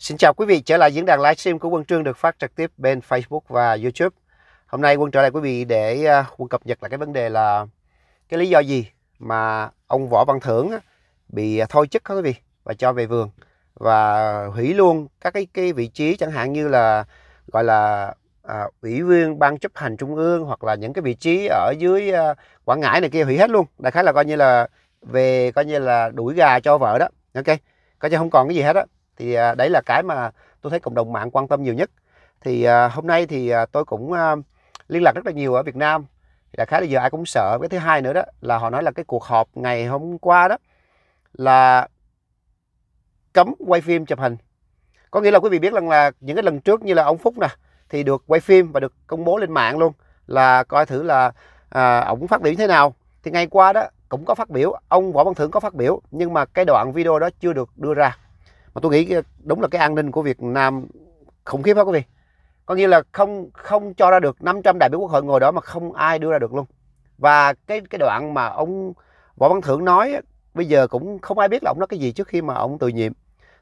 Xin chào quý vị trở lại diễn đàn livestream của Quân Trương được phát trực tiếp bên Facebook và YouTube. Hôm nay Quân trở lại quý vị để à, Quân cập nhật là cái vấn đề là cái lý do gì mà ông Võ Văn Thưởng bị thôi chức đó quý vị và cho về vườn và hủy luôn các cái cái vị trí chẳng hạn như là gọi là à, ủy viên ban chấp hành trung ương hoặc là những cái vị trí ở dưới à, Quảng Ngãi này kia hủy hết luôn. Đại khái là coi như là về coi như là đuổi gà cho vợ đó. Ok. Coi như không còn cái gì hết đó thì à, đấy là cái mà tôi thấy cộng đồng mạng quan tâm nhiều nhất thì à, hôm nay thì à, tôi cũng liên lạc rất là nhiều ở Việt Nam là khá là giờ ai cũng sợ cái thứ hai nữa đó là họ nói là cái cuộc họp ngày hôm qua đó là cấm quay phim chụp hình có nghĩa là quý vị biết rằng là những cái lần trước như là ông Phúc nè thì được quay phim và được công bố lên mạng luôn là coi thử là à, ổng phát biểu như thế nào thì ngày qua đó cũng có phát biểu ông võ văn thưởng có phát biểu nhưng mà cái đoạn video đó chưa được đưa ra mà tôi nghĩ đúng là cái an ninh của Việt Nam khủng khiếp đó quý vị có nghĩa là không không cho ra được 500 đại biểu quốc hội ngồi đó mà không ai đưa ra được luôn và cái cái đoạn mà ông võ văn thưởng nói bây giờ cũng không ai biết là ông nói cái gì trước khi mà ông từ nhiệm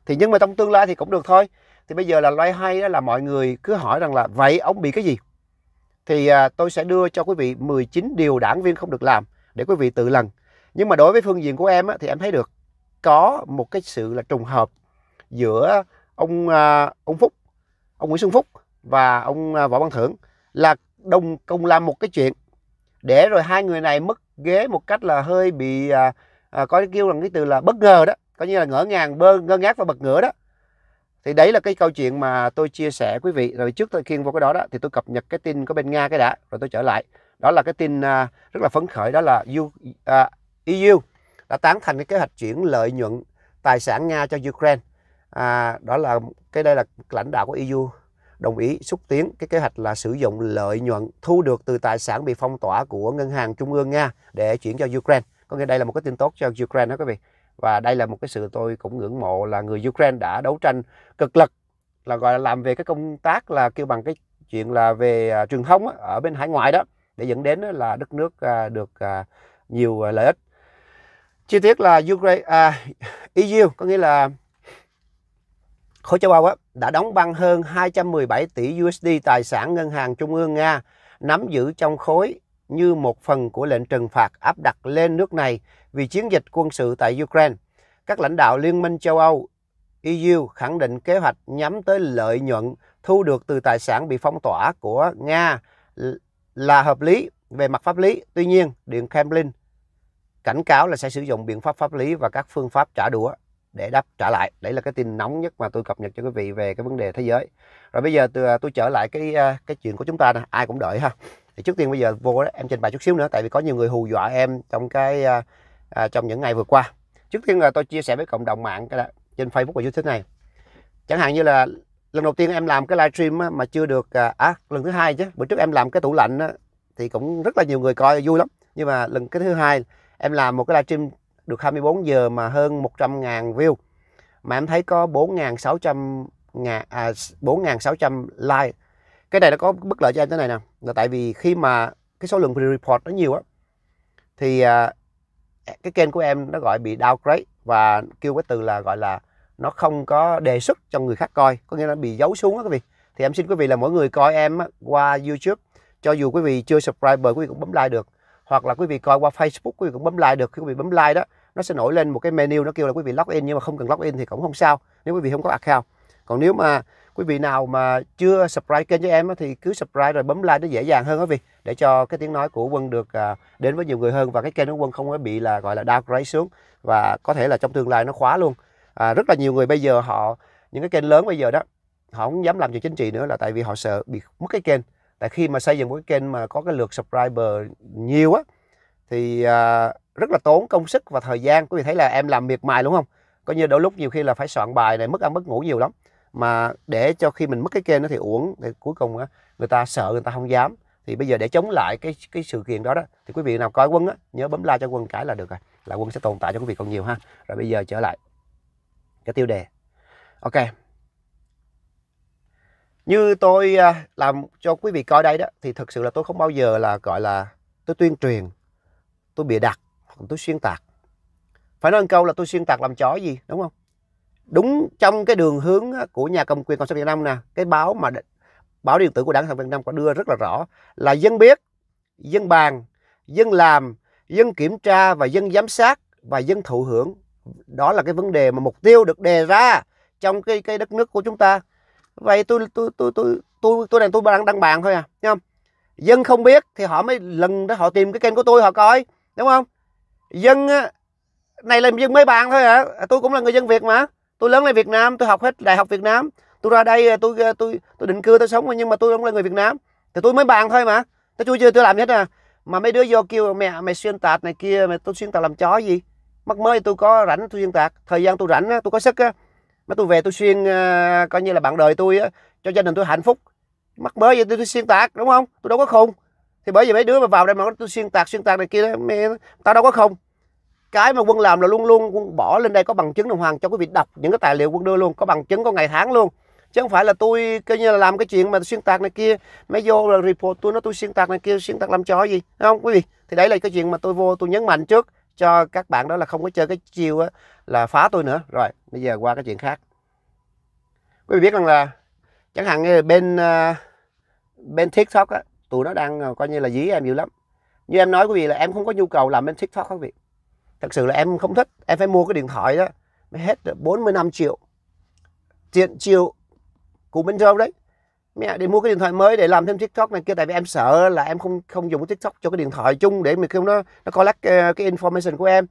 thì nhưng mà trong tương lai thì cũng được thôi thì bây giờ là loay hay đó là mọi người cứ hỏi rằng là vậy ông bị cái gì thì à, tôi sẽ đưa cho quý vị 19 điều đảng viên không được làm để quý vị tự lần nhưng mà đối với phương diện của em á, thì em thấy được có một cái sự là trùng hợp giữa ông à, ông Phúc, ông Nguyễn Xuân Phúc và ông à, Võ Văn Thưởng là đồng cùng làm một cái chuyện để rồi hai người này mất ghế một cách là hơi bị à, à, có kêu rằng cái từ là bất ngờ đó coi như là ngỡ ngàng bơ ngơ ngác và bật ngửa đó thì đấy là cái câu chuyện mà tôi chia sẻ quý vị rồi trước tôi khiên vô cái đó đó thì tôi cập nhật cái tin của bên nga cái đã rồi tôi trở lại đó là cái tin à, rất là phấn khởi đó là u à, EU đã tán thành cái kế hoạch chuyển lợi nhuận tài sản nga cho ukraine à, đó là cái đây là lãnh đạo của EU đồng ý xúc tiến cái kế hoạch là sử dụng lợi nhuận thu được từ tài sản bị phong tỏa của ngân hàng trung ương Nga để chuyển cho Ukraine. Có nghĩa đây là một cái tin tốt cho Ukraine đó quý vị. Và đây là một cái sự tôi cũng ngưỡng mộ là người Ukraine đã đấu tranh cực lực là gọi là làm về cái công tác là kêu bằng cái chuyện là về à, truyền thông ở bên hải ngoại đó để dẫn đến là đất nước à, được à, nhiều lợi ích. Chi tiết là Ukraine à, EU có nghĩa là Khối châu Âu á, đã đóng băng hơn 217 tỷ USD tài sản ngân hàng trung ương Nga nắm giữ trong khối như một phần của lệnh trừng phạt áp đặt lên nước này vì chiến dịch quân sự tại Ukraine. Các lãnh đạo Liên minh châu Âu EU khẳng định kế hoạch nhắm tới lợi nhuận thu được từ tài sản bị phong tỏa của Nga là hợp lý về mặt pháp lý. Tuy nhiên, Điện Kremlin cảnh cáo là sẽ sử dụng biện pháp pháp lý và các phương pháp trả đũa để đáp trả lại đấy là cái tin nóng nhất mà tôi cập nhật cho quý vị về cái vấn đề thế giới rồi bây giờ tôi, tôi trở lại cái cái chuyện của chúng ta nè ai cũng đợi ha thì trước tiên bây giờ vô đó, em trình bày chút xíu nữa tại vì có nhiều người hù dọa em trong cái à, trong những ngày vừa qua trước tiên là tôi chia sẻ với cộng đồng mạng cái đó, trên Facebook và YouTube này chẳng hạn như là lần đầu tiên em làm cái livestream mà chưa được à, à, lần thứ hai chứ bữa trước em làm cái tủ lạnh á, thì cũng rất là nhiều người coi vui lắm nhưng mà lần cái thứ hai em làm một cái livestream được 24 giờ mà hơn 100 ngàn view mà em thấy có 4.600 ngàn à, 4 like cái này nó có bất lợi cho em thế này nè là tại vì khi mà cái số lượng report nó nhiều á thì à, cái kênh của em nó gọi bị downgrade và kêu cái từ là gọi là nó không có đề xuất cho người khác coi có nghĩa là bị giấu xuống á quý vị thì em xin quý vị là mỗi người coi em á, qua YouTube cho dù quý vị chưa subscribe quý vị cũng bấm like được hoặc là quý vị coi qua Facebook quý vị cũng bấm like được khi quý vị bấm like đó nó sẽ nổi lên một cái menu nó kêu là quý vị login nhưng mà không cần login thì cũng không sao nếu quý vị không có account còn nếu mà quý vị nào mà chưa subscribe kênh cho em thì cứ subscribe rồi bấm like nó dễ dàng hơn quý vị để cho cái tiếng nói của quân được à, đến với nhiều người hơn và cái kênh của quân không có bị là gọi là downgrade xuống và có thể là trong tương lai nó khóa luôn à, rất là nhiều người bây giờ họ những cái kênh lớn bây giờ đó họ không dám làm chuyện chính trị nữa là tại vì họ sợ bị mất cái kênh tại khi mà xây dựng một cái kênh mà có cái lượt subscriber nhiều á thì uh, rất là tốn công sức và thời gian quý vị thấy là em làm miệt mài đúng không Có như đôi lúc nhiều khi là phải soạn bài này mất ăn mất ngủ nhiều lắm mà để cho khi mình mất cái kênh đó thì uổng thì cuối cùng á, người ta sợ người ta không dám thì bây giờ để chống lại cái cái sự kiện đó đó thì quý vị nào coi quân á, nhớ bấm like cho quân cái là được rồi là quân sẽ tồn tại cho quý vị còn nhiều ha rồi bây giờ trở lại cái tiêu đề ok như tôi à, làm cho quý vị coi đây đó thì thực sự là tôi không bao giờ là gọi là tôi tuyên truyền tôi bịa đặt tôi xuyên tạc phải nói một câu là tôi xuyên tạc làm chó gì đúng không đúng trong cái đường hướng của nhà cầm quyền cộng sản việt nam nè cái báo mà báo điện tử của đảng cộng sản việt nam có đưa rất là rõ là dân biết dân bàn dân làm dân kiểm tra và dân giám sát và dân thụ hưởng đó là cái vấn đề mà mục tiêu được đề ra trong cái cái đất nước của chúng ta vậy tôi tôi tôi tôi tôi tôi đang tôi đang đăng bàn thôi à thấy không dân không biết thì họ mới lần đó họ tìm cái kênh của tôi họ coi đúng không dân này là dân mấy bạn thôi hả à. tôi cũng là người dân việt mà tôi lớn lên việt nam tôi học hết đại học việt nam tôi ra đây à, tôi à, tôi tôi, định cư tôi sống nhưng mà tôi không là người việt nam thì tôi mới bàn thôi mà tôi chưa chưa tôi làm hết à mà mấy đứa vô kêu mẹ mày xuyên tạc này kia mày tôi xuyên tạc làm chó gì mắc mới tôi có rảnh tôi xuyên tạc thời gian tôi rảnh tôi có sức á mà tôi về tôi xuyên à, coi như là bạn đời tôi á cho gia đình tôi hạnh phúc mắc mới vậy tôi, tôi xuyên tạc đúng không tôi đâu có khùng thì bởi vì mấy đứa mà vào đây mà tôi xuyên tạc xuyên tạc này kia đó mẹ tao đâu có không cái mà quân làm là luôn luôn quân bỏ lên đây có bằng chứng đồng hoàng cho quý vị đọc những cái tài liệu quân đưa luôn có bằng chứng có ngày tháng luôn chứ không phải là tôi coi như là làm cái chuyện mà xuyên tạc này kia mấy vô là report tôi nói tôi xuyên tạc này kia xuyên tạc làm cho gì Đấy không quý vị thì đấy là cái chuyện mà tôi vô tôi nhấn mạnh trước cho các bạn đó là không có chơi cái chiêu là phá tôi nữa rồi bây giờ qua cái chuyện khác quý vị biết rằng là chẳng hạn như bên uh, bên tiktok á, tụi nó đang ờ, coi như là dí em dữ lắm như em nói quý vị là em không có nhu cầu làm bên tiktok các vị thật sự là em không thích em phải mua cái điện thoại đó mới hết 45 triệu tiền triệu của bên râu đấy mẹ đi mua cái điện thoại mới để làm thêm tiktok này kia tại vì em sợ là em không không dùng tiktok cho cái điện thoại chung để mình không nó nó collect cái, ờ, cái information của em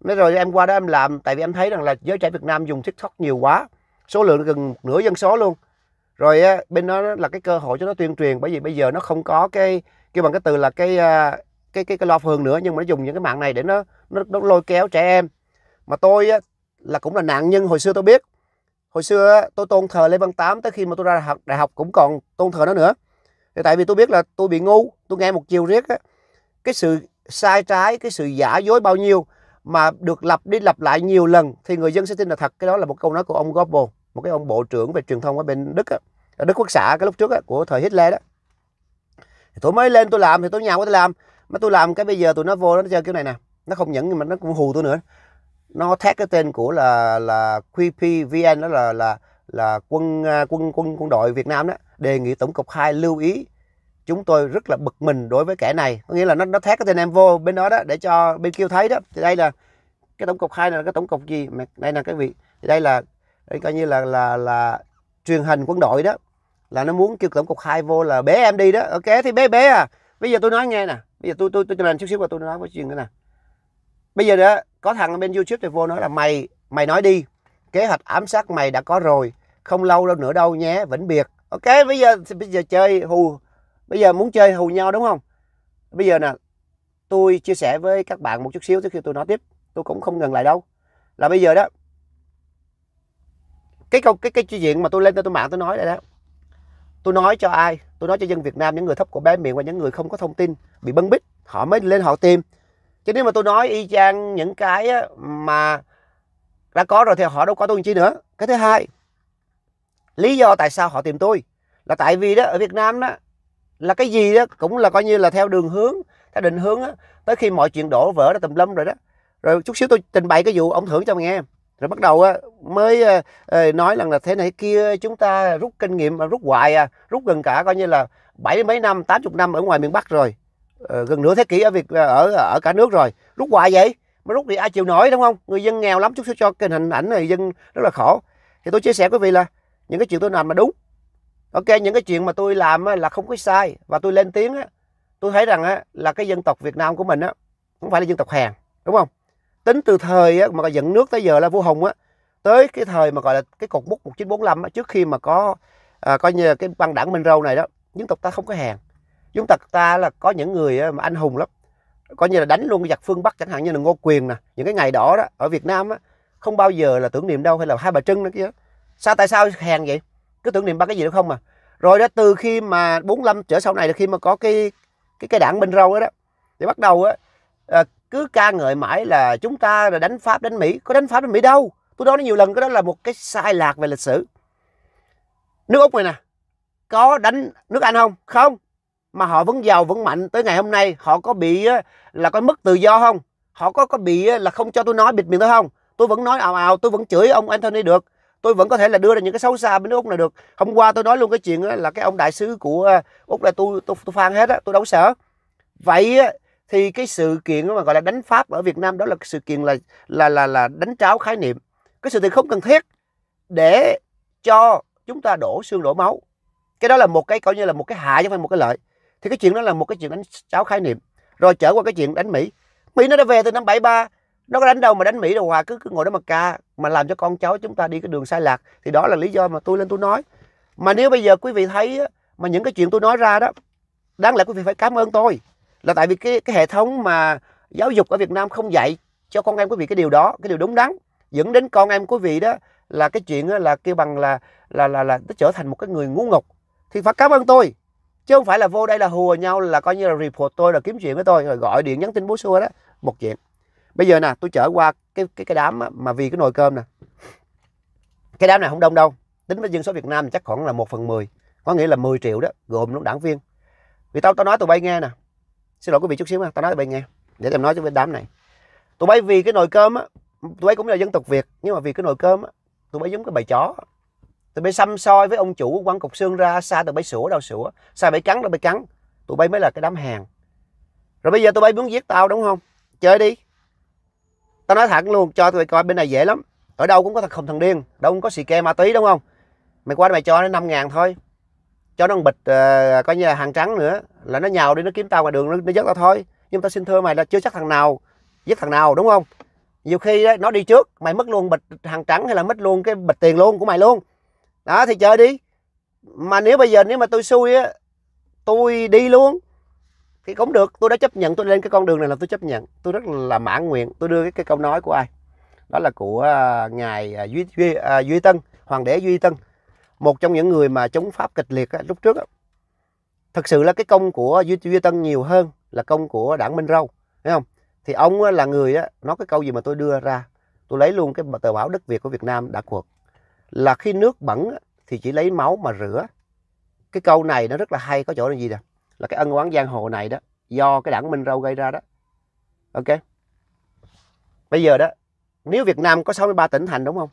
mới rồi em qua đó em làm tại vì em thấy rằng là giới trẻ việt nam dùng tiktok nhiều quá số lượng gần nửa dân số luôn rồi á, bên đó là cái cơ hội cho nó tuyên truyền bởi vì bây giờ nó không có cái kêu bằng cái từ là cái à, cái cái cái loa phường nữa nhưng mà nó dùng những cái mạng này để nó nó, nó lôi kéo trẻ em mà tôi á, là cũng là nạn nhân hồi xưa tôi biết hồi xưa tôi tôn thờ lê văn tám tới khi mà tôi ra đại học, đại học cũng còn tôn thờ nó nữa thì tại vì tôi biết là tôi bị ngu tôi nghe một chiều riết á, cái sự sai trái cái sự giả dối bao nhiêu mà được lặp đi lặp lại nhiều lần thì người dân sẽ tin là thật cái đó là một câu nói của ông Goebbels một cái ông bộ trưởng về truyền thông ở bên Đức á, ở Đức Quốc xã cái lúc trước á, của thời Hitler đó thì tôi mới lên tôi làm thì tôi nhào quá tôi làm mà tôi làm cái bây giờ tụi nó vô nó chơi kiểu này nè nó không nhẫn nhưng mà nó cũng hù tôi nữa nó thét cái tên của là là QPVN đó là là là quân à, quân quân quân đội Việt Nam đó đề nghị tổng cục 2 lưu ý chúng tôi rất là bực mình đối với kẻ này có nghĩa là nó nó thét cái tên em vô bên đó đó để cho bên kia thấy đó thì đây là cái tổng cục 2 này là cái tổng cục gì mà đây là cái vị đây là Đấy, coi như là là là truyền hình quân đội đó là nó muốn kêu tổng cục hai vô là bé em đi đó ok thì bé bé à bây giờ tôi nói nghe nè bây giờ tôi tôi tôi cho chút xíu và tôi nói với chuyện cái nè bây giờ đó có thằng bên youtube thì vô nói là mày mày nói đi kế hoạch ám sát mày đã có rồi không lâu đâu nữa đâu nhé vĩnh biệt ok bây giờ bây giờ chơi hù bây giờ muốn chơi hù nhau đúng không bây giờ nè tôi chia sẻ với các bạn một chút xíu trước khi tôi nói tiếp tôi cũng không ngừng lại đâu là bây giờ đó cái câu cái cái chuyện mà tôi lên tôi mạng tôi nói đây đó tôi nói cho ai tôi nói cho dân Việt Nam những người thấp cổ bé miệng và những người không có thông tin bị bấn bít họ mới lên họ tìm chứ nếu mà tôi nói y chang những cái mà đã có rồi thì họ đâu có tôi làm chi nữa cái thứ hai lý do tại sao họ tìm tôi là tại vì đó ở Việt Nam đó là cái gì đó cũng là coi như là theo đường hướng theo định hướng đó, tới khi mọi chuyện đổ vỡ đã tùm lum rồi đó rồi chút xíu tôi trình bày cái vụ ông thưởng cho nghe rồi bắt đầu mới ờ, ờ, nói rằng là thế này kia chúng ta rút kinh nghiệm rút hoài à rút gần cả coi như là bảy mấy năm tám chục năm ở ngoài miền Bắc rồi ờ, gần nửa thế kỷ ở việt ở ở cả nước rồi rút hoài vậy mà rút thì ai chịu nổi đúng không người dân nghèo lắm chút xíu cho cái hình ảnh này dân rất là khổ thì tôi chia sẻ với quý vị là những cái chuyện tôi làm mà đúng ok những cái chuyện mà tôi làm là không có sai và tôi lên tiếng tôi thấy rằng là cái dân tộc Việt Nam của mình á không phải là dân tộc hèn đúng không tính từ thời á, mà dẫn nước tới giờ là vua hùng á tới cái thời mà gọi là cái cột mốc 1945 á, trước khi mà có à, coi như cái băng đảng Minh Râu này đó dân tộc ta không có hàng dân tộc ta là có những người á, mà anh hùng lắm coi như là đánh luôn giặc phương Bắc chẳng hạn như là Ngô Quyền nè những cái ngày đó đó ở Việt Nam á không bao giờ là tưởng niệm đâu hay là hai bà Trưng nữa kia sao tại sao hàng vậy cứ tưởng niệm ba cái gì đâu không mà rồi đó từ khi mà 45 trở sau này là khi mà có cái cái cái đảng Minh Râu đó đó thì bắt đầu á à, cứ ca ngợi mãi là chúng ta là đánh Pháp đánh Mỹ có đánh Pháp đánh Mỹ đâu tôi nói nhiều lần cái đó là một cái sai lạc về lịch sử nước Úc này nè có đánh nước Anh không không mà họ vẫn giàu vẫn mạnh tới ngày hôm nay họ có bị là có mất tự do không họ có có bị là không cho tôi nói bịt miệng tôi không tôi vẫn nói ào ào tôi vẫn chửi ông Anthony được tôi vẫn có thể là đưa ra những cái xấu xa bên nước Úc này được hôm qua tôi nói luôn cái chuyện là cái ông đại sứ của Úc là tôi tôi, tôi fan hết á tôi đâu sợ vậy thì cái sự kiện mà gọi là đánh pháp ở Việt Nam đó là sự kiện là là là là đánh tráo khái niệm cái sự kiện không cần thiết để cho chúng ta đổ xương đổ máu cái đó là một cái coi như là một cái hại chứ không phải một cái lợi thì cái chuyện đó là một cái chuyện đánh tráo khái niệm rồi trở qua cái chuyện đánh Mỹ Mỹ nó đã về từ năm 73 nó có đánh đâu mà đánh Mỹ đâu hòa cứ cứ ngồi đó mà ca mà làm cho con cháu chúng ta đi cái đường sai lạc thì đó là lý do mà tôi lên tôi nói mà nếu bây giờ quý vị thấy mà những cái chuyện tôi nói ra đó đáng lẽ quý vị phải cảm ơn tôi là tại vì cái cái hệ thống mà giáo dục ở Việt Nam không dạy cho con em quý vị cái điều đó cái điều đúng đắn dẫn đến con em quý vị đó là cái chuyện đó là kêu bằng là là là là nó trở thành một cái người ngu ngốc thì phải cảm ơn tôi chứ không phải là vô đây là hùa nhau là coi như là report tôi là kiếm chuyện với tôi rồi gọi điện nhắn tin bố xua đó một chuyện bây giờ nè tôi chở qua cái cái cái đám mà, vì cái nồi cơm nè cái đám này không đông đâu tính với dân số Việt Nam chắc khoảng là một phần mười có nghĩa là 10 triệu đó gồm luôn đảng viên vì tao tao nói tụi bay nghe nè xin lỗi quý vị chút xíu nha tao nói cho bạn nghe để em nói cho bên đám này tụi bay vì cái nồi cơm á tụi bay cũng là dân tộc việt nhưng mà vì cái nồi cơm á tụi bay giống cái bầy chó tụi bay xăm soi với ông chủ quăng cục xương ra xa tụi bay sủa đâu sủa xa bay cắn đâu bay cắn tụi bay mới là cái đám hàng rồi bây giờ tụi bay muốn giết tao đúng không chơi đi tao nói thẳng luôn cho tụi bay coi bên này dễ lắm ở đâu cũng có thằng khùng thằng điên đâu cũng có xì ke ma túy đúng không mày qua đây mày cho nó năm ngàn thôi cho nó một bịch uh, coi như là hàng trắng nữa là nó nhào đi nó kiếm tao ngoài đường nó, nó dắt tao thôi nhưng tao xin thưa mày là chưa chắc thằng nào giết thằng nào đúng không nhiều khi đó, nó đi trước mày mất luôn bịch hàng trắng hay là mất luôn cái bịch tiền luôn của mày luôn đó thì chơi đi mà nếu bây giờ nếu mà tôi xui á tôi đi luôn thì cũng được tôi đã chấp nhận tôi lên cái con đường này là tôi chấp nhận tôi rất là mãn nguyện tôi đưa cái, cái câu nói của ai đó là của à, ngài à, duy duy, à, duy tân hoàng đế duy tân một trong những người mà chống pháp kịch liệt á, lúc trước á, thật sự là cái công của duy tân nhiều hơn là công của đảng minh râu thấy không thì ông là người á, nói cái câu gì mà tôi đưa ra tôi lấy luôn cái tờ báo đất việt của việt nam đã cuộc là khi nước bẩn thì chỉ lấy máu mà rửa cái câu này nó rất là hay có chỗ là gì nè là cái ân oán giang hồ này đó do cái đảng minh râu gây ra đó ok bây giờ đó nếu việt nam có 63 tỉnh thành đúng không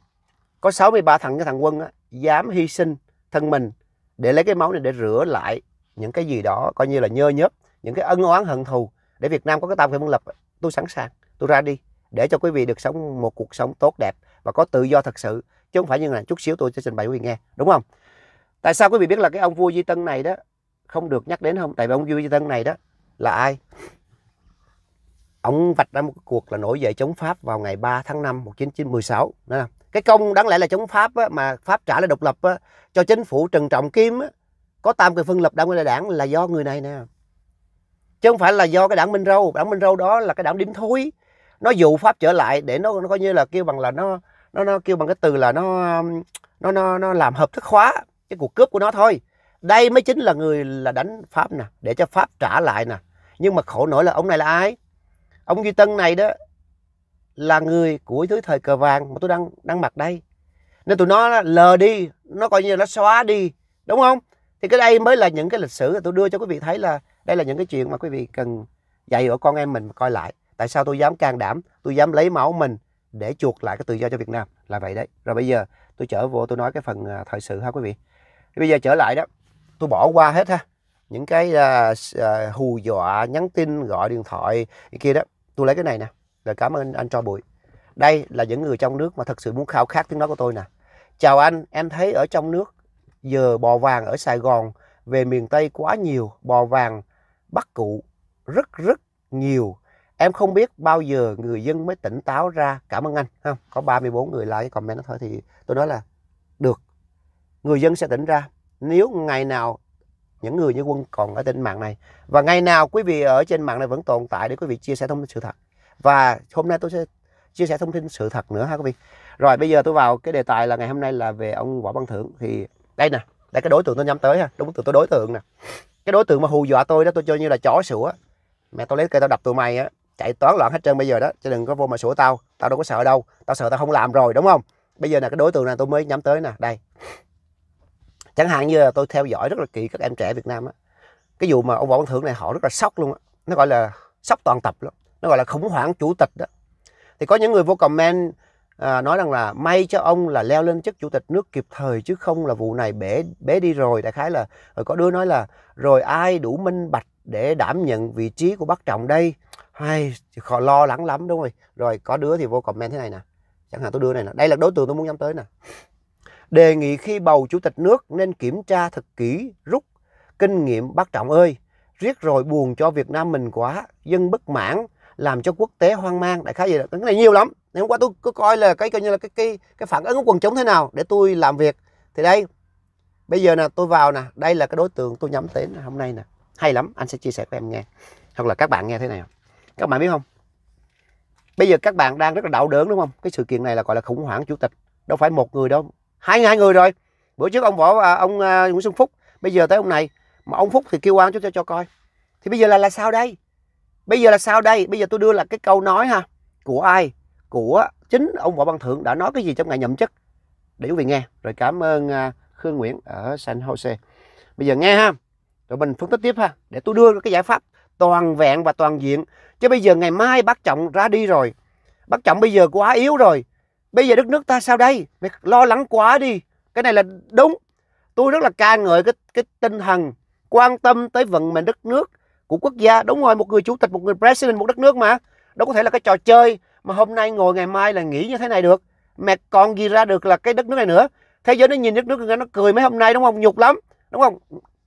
có 63 thằng cái thằng quân á, dám hy sinh thân mình để lấy cái máu này để rửa lại những cái gì đó coi như là nhơ nhớp những cái ân oán hận thù để Việt Nam có cái tam phải muốn lập tôi sẵn sàng tôi ra đi để cho quý vị được sống một cuộc sống tốt đẹp và có tự do thật sự chứ không phải như là chút xíu tôi sẽ trình bày quý vị nghe đúng không tại sao quý vị biết là cái ông vua Di Tân này đó không được nhắc đến không tại vì ông vua Di Tân này đó là ai ông vạch ra một cuộc là nổi dậy chống Pháp vào ngày 3 tháng 5 1916 đó cái công đáng lẽ là chống Pháp á, mà Pháp trả lại độc lập á, cho chính phủ Trần Trọng Kim á, có tam quyền phân lập đảng đại đảng là do người này nè chứ không phải là do cái đảng minh râu đảng minh râu đó là cái đảng điểm thối nó dụ pháp trở lại để nó nó coi như là kêu bằng là nó nó nó kêu bằng cái từ là nó nó nó nó làm hợp thức hóa cái cuộc cướp của nó thôi đây mới chính là người là đánh pháp nè để cho pháp trả lại nè nhưng mà khổ nổi là ông này là ai ông duy tân này đó là người của thứ thời cờ vàng mà tôi đang đang mặc đây nên tụi nó lờ đi nó coi như là nó xóa đi đúng không thì cái đây mới là những cái lịch sử tôi đưa cho quý vị thấy là đây là những cái chuyện mà quý vị cần dạy ở con em mình coi lại tại sao tôi dám can đảm tôi dám lấy máu mình để chuộc lại cái tự do cho Việt Nam là vậy đấy rồi bây giờ tôi trở vô tôi nói cái phần à, thời sự ha quý vị thì bây giờ trở lại đó tôi bỏ qua hết ha những cái uh, hù dọa nhắn tin gọi điện thoại kia đó tôi lấy cái này nè rồi cảm ơn anh cho bụi đây là những người trong nước mà thật sự muốn khao khát tiếng nói của tôi nè chào anh em thấy ở trong nước giờ bò vàng ở Sài Gòn về miền Tây quá nhiều, bò vàng bắt cụ rất rất nhiều. Em không biết bao giờ người dân mới tỉnh táo ra. Cảm ơn anh. Không, có 34 người like comment thôi thì tôi nói là được. Người dân sẽ tỉnh ra. Nếu ngày nào những người như quân còn ở trên mạng này và ngày nào quý vị ở trên mạng này vẫn tồn tại để quý vị chia sẻ thông tin sự thật. Và hôm nay tôi sẽ chia sẻ thông tin sự thật nữa ha quý vị. Rồi bây giờ tôi vào cái đề tài là ngày hôm nay là về ông Võ Văn Thưởng thì đây nè đây cái đối tượng tôi nhắm tới ha đúng tôi đối tượng nè cái đối tượng mà hù dọa tôi đó tôi chơi như là chó sủa mẹ tôi lấy cây tao đập tụi mày á chạy toán loạn hết trơn bây giờ đó chứ đừng có vô mà sủa tao tao đâu có sợ đâu tao sợ tao không làm rồi đúng không bây giờ là cái đối tượng này tôi mới nhắm tới nè đây chẳng hạn như là tôi theo dõi rất là kỹ các em trẻ Việt Nam á cái vụ mà ông võ văn thưởng này họ rất là sốc luôn á nó gọi là sốc toàn tập lắm nó gọi là khủng hoảng chủ tịch đó thì có những người vô comment à, nói rằng là may cho ông là leo lên chức chủ tịch nước kịp thời chứ không là vụ này bể bể đi rồi đại khái là rồi ờ, có đứa nói là rồi ai đủ minh bạch để đảm nhận vị trí của bác trọng đây hay khó lo lắng lắm đúng rồi rồi có đứa thì vô comment thế này nè chẳng hạn tôi đưa này nè đây là đối tượng tôi muốn nhắm tới nè đề nghị khi bầu chủ tịch nước nên kiểm tra thật kỹ rút kinh nghiệm bác trọng ơi riết rồi buồn cho việt nam mình quá dân bất mãn làm cho quốc tế hoang mang đại khái gì đó cái này nhiều lắm ngày hôm qua tôi cứ coi là cái coi như là cái cái cái phản ứng của quần chúng thế nào để tôi làm việc thì đây bây giờ nè tôi vào nè đây là cái đối tượng tôi nhắm đến hôm nay nè hay lắm anh sẽ chia sẻ với em nghe hoặc là các bạn nghe thế này các bạn biết không bây giờ các bạn đang rất là đau đớn đúng không cái sự kiện này là gọi là khủng hoảng chủ tịch đâu phải một người đâu hai hai người rồi bữa trước ông võ à, ông à, nguyễn xuân phúc bây giờ tới ông này mà ông phúc thì kêu oan cho, cho cho coi thì bây giờ là là sao đây bây giờ là sao đây bây giờ tôi đưa là cái câu nói ha của ai của chính ông Võ Văn Thượng đã nói cái gì trong ngày nhậm chức để quý vị nghe. Rồi cảm ơn à, Khương Nguyễn ở San Jose. Bây giờ nghe ha, rồi mình phân tích tiếp ha, để tôi đưa cái giải pháp toàn vẹn và toàn diện. Chứ bây giờ ngày mai bác Trọng ra đi rồi, bác Trọng bây giờ quá yếu rồi. Bây giờ đất nước ta sao đây? Mày lo lắng quá đi. Cái này là đúng. Tôi rất là ca ngợi cái, cái tinh thần quan tâm tới vận mệnh đất nước của quốc gia. Đúng rồi, một người chủ tịch, một người president, một đất nước mà. Đâu có thể là cái trò chơi mà hôm nay ngồi ngày mai là nghĩ như thế này được mẹ còn gì ra được là cái đất nước này nữa thế giới nó nhìn đất nước nó cười mấy hôm nay đúng không nhục lắm đúng không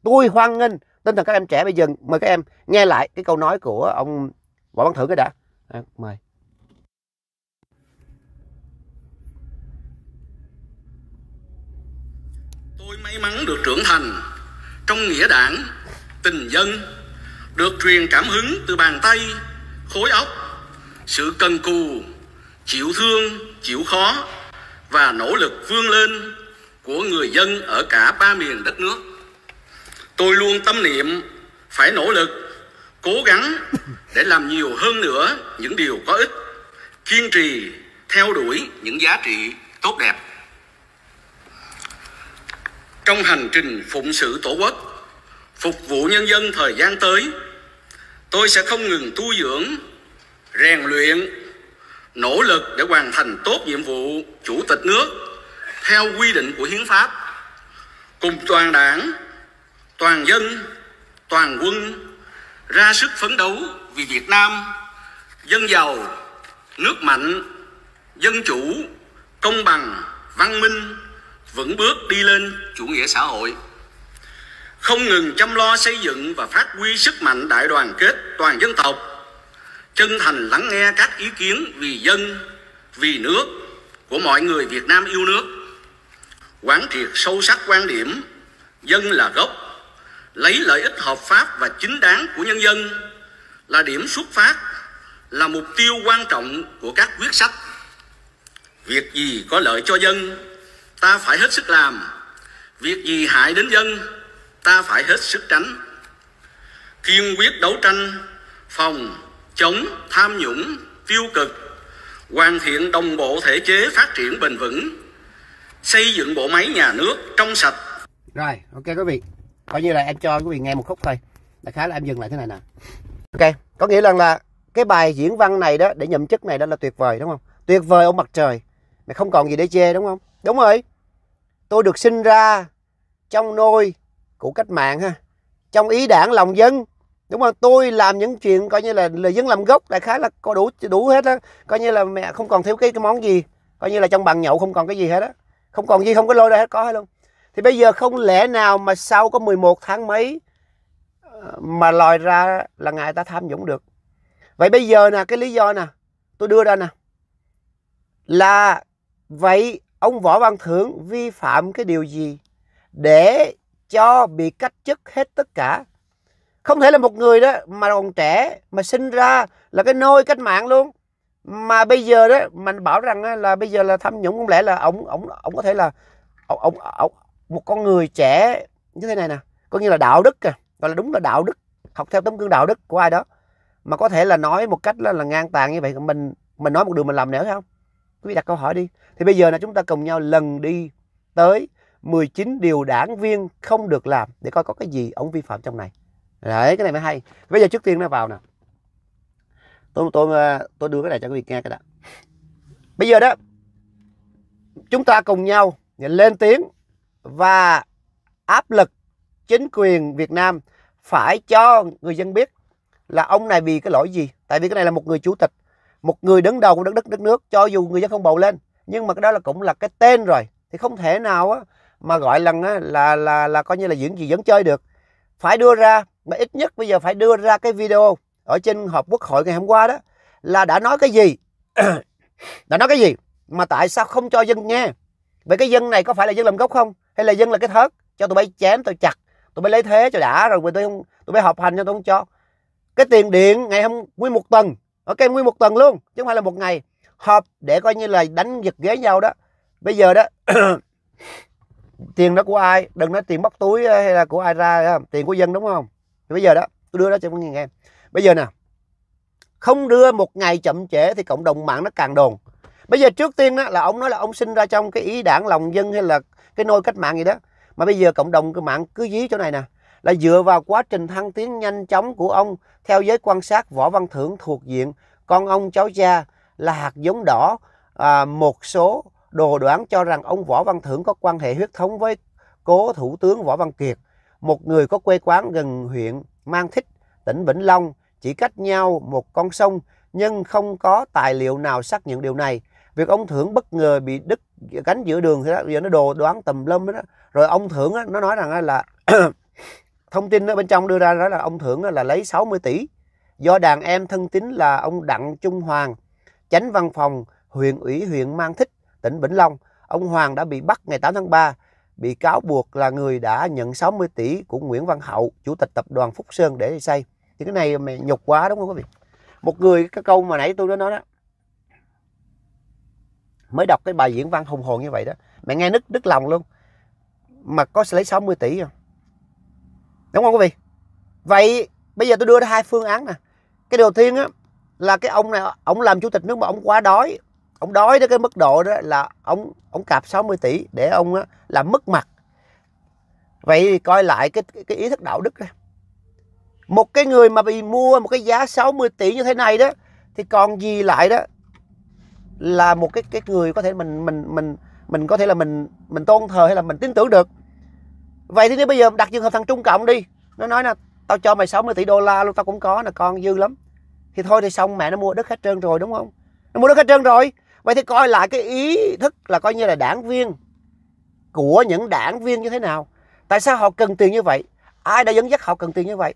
tôi hoan nghênh tinh thần các em trẻ bây giờ mời các em nghe lại cái câu nói của ông võ văn thưởng cái đã à, mời tôi may mắn được trưởng thành trong nghĩa đảng tình dân được truyền cảm hứng từ bàn tay khối óc sự cần cù, chịu thương, chịu khó và nỗ lực vươn lên của người dân ở cả ba miền đất nước. Tôi luôn tâm niệm phải nỗ lực, cố gắng để làm nhiều hơn nữa những điều có ích, kiên trì theo đuổi những giá trị tốt đẹp. Trong hành trình phụng sự Tổ quốc, phục vụ nhân dân thời gian tới, tôi sẽ không ngừng tu dưỡng rèn luyện, nỗ lực để hoàn thành tốt nhiệm vụ chủ tịch nước theo quy định của hiến pháp cùng toàn đảng toàn dân toàn quân ra sức phấn đấu vì việt nam dân giàu nước mạnh dân chủ công bằng văn minh vững bước đi lên chủ nghĩa xã hội không ngừng chăm lo xây dựng và phát huy sức mạnh đại đoàn kết toàn dân tộc chân thành lắng nghe các ý kiến vì dân, vì nước của mọi người Việt Nam yêu nước, quán triệt sâu sắc quan điểm dân là gốc, lấy lợi ích hợp pháp và chính đáng của nhân dân là điểm xuất phát, là mục tiêu quan trọng của các quyết sách. Việc gì có lợi cho dân, ta phải hết sức làm. Việc gì hại đến dân, ta phải hết sức tránh. Kiên quyết đấu tranh, phòng, chống tham nhũng tiêu cực hoàn thiện đồng bộ thể chế phát triển bền vững xây dựng bộ máy nhà nước trong sạch rồi ok quý vị coi như là em cho quý vị nghe một khúc thôi là khá là em dừng lại thế này nè ok có nghĩa là, là cái bài diễn văn này đó để nhậm chức này đó là tuyệt vời đúng không tuyệt vời ông mặt trời mày không còn gì để chê đúng không đúng rồi tôi được sinh ra trong nôi của cách mạng ha trong ý đảng lòng dân đúng không tôi làm những chuyện coi như là lời dân làm gốc đại khái là có đủ đủ hết á coi như là mẹ không còn thiếu cái, cái món gì coi như là trong bằng nhậu không còn cái gì hết á không còn gì không có lôi ra hết có hết luôn thì bây giờ không lẽ nào mà sau có 11 tháng mấy ờ, mà lòi ra là ngài ta tham nhũng được vậy bây giờ nè cái lý do nè tôi đưa ra nè là vậy ông võ văn thưởng vi phạm cái điều gì để cho bị cách chức hết tất cả không thể là một người đó mà còn trẻ mà sinh ra là cái nôi cách mạng luôn mà bây giờ đó mình bảo rằng là bây giờ là tham nhũng không lẽ là ông ông ông có thể là ông ông, ông một con người trẻ như thế này nè coi như là đạo đức à gọi là đúng là đạo đức học theo tấm gương đạo đức của ai đó mà có thể là nói một cách là, là ngang tàn như vậy mình mình nói một điều mình làm nữa không quý vị đặt câu hỏi đi thì bây giờ là chúng ta cùng nhau lần đi tới 19 điều đảng viên không được làm để coi có cái gì ông vi phạm trong này đấy cái này mới hay bây giờ trước tiên nó vào nè tôi tôi ờ, tôi đưa cái này cho quý vị nghe cái đã bây giờ đó chúng ta cùng nhau lên tiếng và áp lực chính quyền Việt Nam phải cho người dân biết là ông này vì cái lỗi gì tại vì cái này là một người chủ tịch một người đứng đầu của đất đất đất nước cho dù người dân không bầu lên nhưng mà cái đó là cũng là cái tên rồi thì không thể nào á, mà gọi là là là là coi như là diễn gì vẫn chơi được phải đưa ra mà ít nhất bây giờ phải đưa ra cái video ở trên họp quốc hội ngày hôm qua đó là đã nói cái gì đã nói cái gì mà tại sao không cho dân nghe vậy cái dân này có phải là dân làm gốc không hay là dân là cái thớt cho tụi bay chém tao chặt tụi bay lấy thế cho đã rồi tụi không tụi bay học hành cho tụi không cho cái tiền điện ngày hôm nguyên một tuần ok nguyên một tuần luôn chứ không phải là một ngày họp để coi như là đánh giật ghế nhau đó bây giờ đó tiền đó của ai đừng nói tiền móc túi hay là của ai ra tiền của dân đúng không thì bây giờ đó tôi đưa đó cho mọi người nghe bây giờ nè không đưa một ngày chậm trễ thì cộng đồng mạng nó càng đồn bây giờ trước tiên đó là ông nói là ông sinh ra trong cái ý đảng lòng dân hay là cái nôi cách mạng gì đó mà bây giờ cộng đồng mạng cứ dí chỗ này nè là dựa vào quá trình thăng tiến nhanh chóng của ông theo giới quan sát võ văn thưởng thuộc diện con ông cháu cha là hạt giống đỏ à, một số đồ đoán cho rằng ông võ văn thưởng có quan hệ huyết thống với cố thủ tướng võ văn kiệt một người có quê quán gần huyện Mang Thích, tỉnh Vĩnh Long, chỉ cách nhau một con sông nhưng không có tài liệu nào xác nhận điều này. Việc ông Thưởng bất ngờ bị đứt cánh giữa đường thì giờ nó đồ đoán tầm lâm đó. Rồi ông Thưởng nó nói rằng là thông tin ở bên trong đưa ra đó là ông Thưởng là lấy 60 tỷ do đàn em thân tín là ông Đặng Trung Hoàng, chánh văn phòng huyện ủy huyện Mang Thích, tỉnh Vĩnh Long. Ông Hoàng đã bị bắt ngày 8 tháng 3 bị cáo buộc là người đã nhận 60 tỷ của Nguyễn Văn Hậu, chủ tịch tập đoàn Phúc Sơn để xây. Thì cái này mày nhục quá đúng không quý vị? Một người cái câu mà nãy tôi đã nói đó. Mới đọc cái bài diễn văn hùng hồn như vậy đó, mày nghe nứt nứt lòng luôn. Mà có lấy 60 tỷ không? Đúng không quý vị? Vậy bây giờ tôi đưa ra hai phương án nè. Cái đầu tiên á là cái ông này ông làm chủ tịch nước mà ông quá đói ông đói tới cái mức độ đó là ông ông cạp 60 tỷ để ông á, làm mất mặt vậy coi lại cái cái ý thức đạo đức này. một cái người mà bị mua một cái giá 60 tỷ như thế này đó thì còn gì lại đó là một cái cái người có thể mình mình mình mình có thể là mình mình tôn thờ hay là mình tin tưởng được vậy thì nếu bây giờ đặt trường hợp thằng trung cộng đi nó nói là tao cho mày 60 tỷ đô la luôn tao cũng có là con dư lắm thì thôi thì xong mẹ nó mua đất hết trơn rồi đúng không nó mua đất hết trơn rồi vậy thì coi lại cái ý thức là coi như là đảng viên của những đảng viên như thế nào tại sao họ cần tiền như vậy ai đã dẫn dắt họ cần tiền như vậy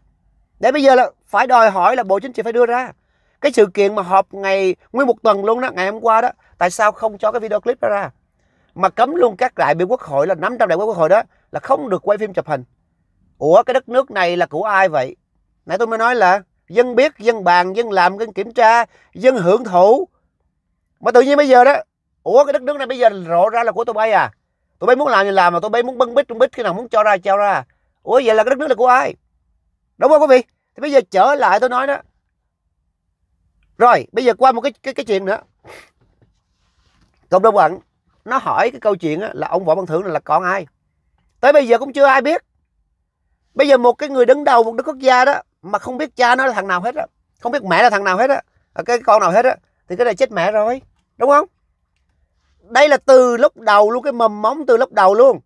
để bây giờ là phải đòi hỏi là bộ chính trị phải đưa ra cái sự kiện mà họp ngày nguyên một tuần luôn đó ngày hôm qua đó tại sao không cho cái video clip đó ra mà cấm luôn các đại biểu quốc hội là 500 đại biểu quốc hội đó là không được quay phim chụp hình ủa cái đất nước này là của ai vậy nãy tôi mới nói là dân biết dân bàn dân làm dân kiểm tra dân hưởng thụ mà tự nhiên bây giờ đó ủa cái đất nước này bây giờ rõ ra là của tụi bay à tụi bay muốn làm thì làm mà tụi bay muốn bưng bít trong bít khi nào muốn cho ra treo ra ủa vậy là cái đất nước là của ai đúng không quý vị thì bây giờ trở lại tôi nói đó rồi bây giờ qua một cái cái cái chuyện nữa cộng đồng bạn nó hỏi cái câu chuyện là ông võ văn thưởng này là con ai tới bây giờ cũng chưa ai biết bây giờ một cái người đứng đầu một đất quốc gia đó mà không biết cha nó là thằng nào hết á không biết mẹ là thằng nào hết á cái con nào hết á thì cái này chết mẹ rồi Đúng không? Đây là từ lúc đầu luôn cái mầm móng từ lúc đầu luôn.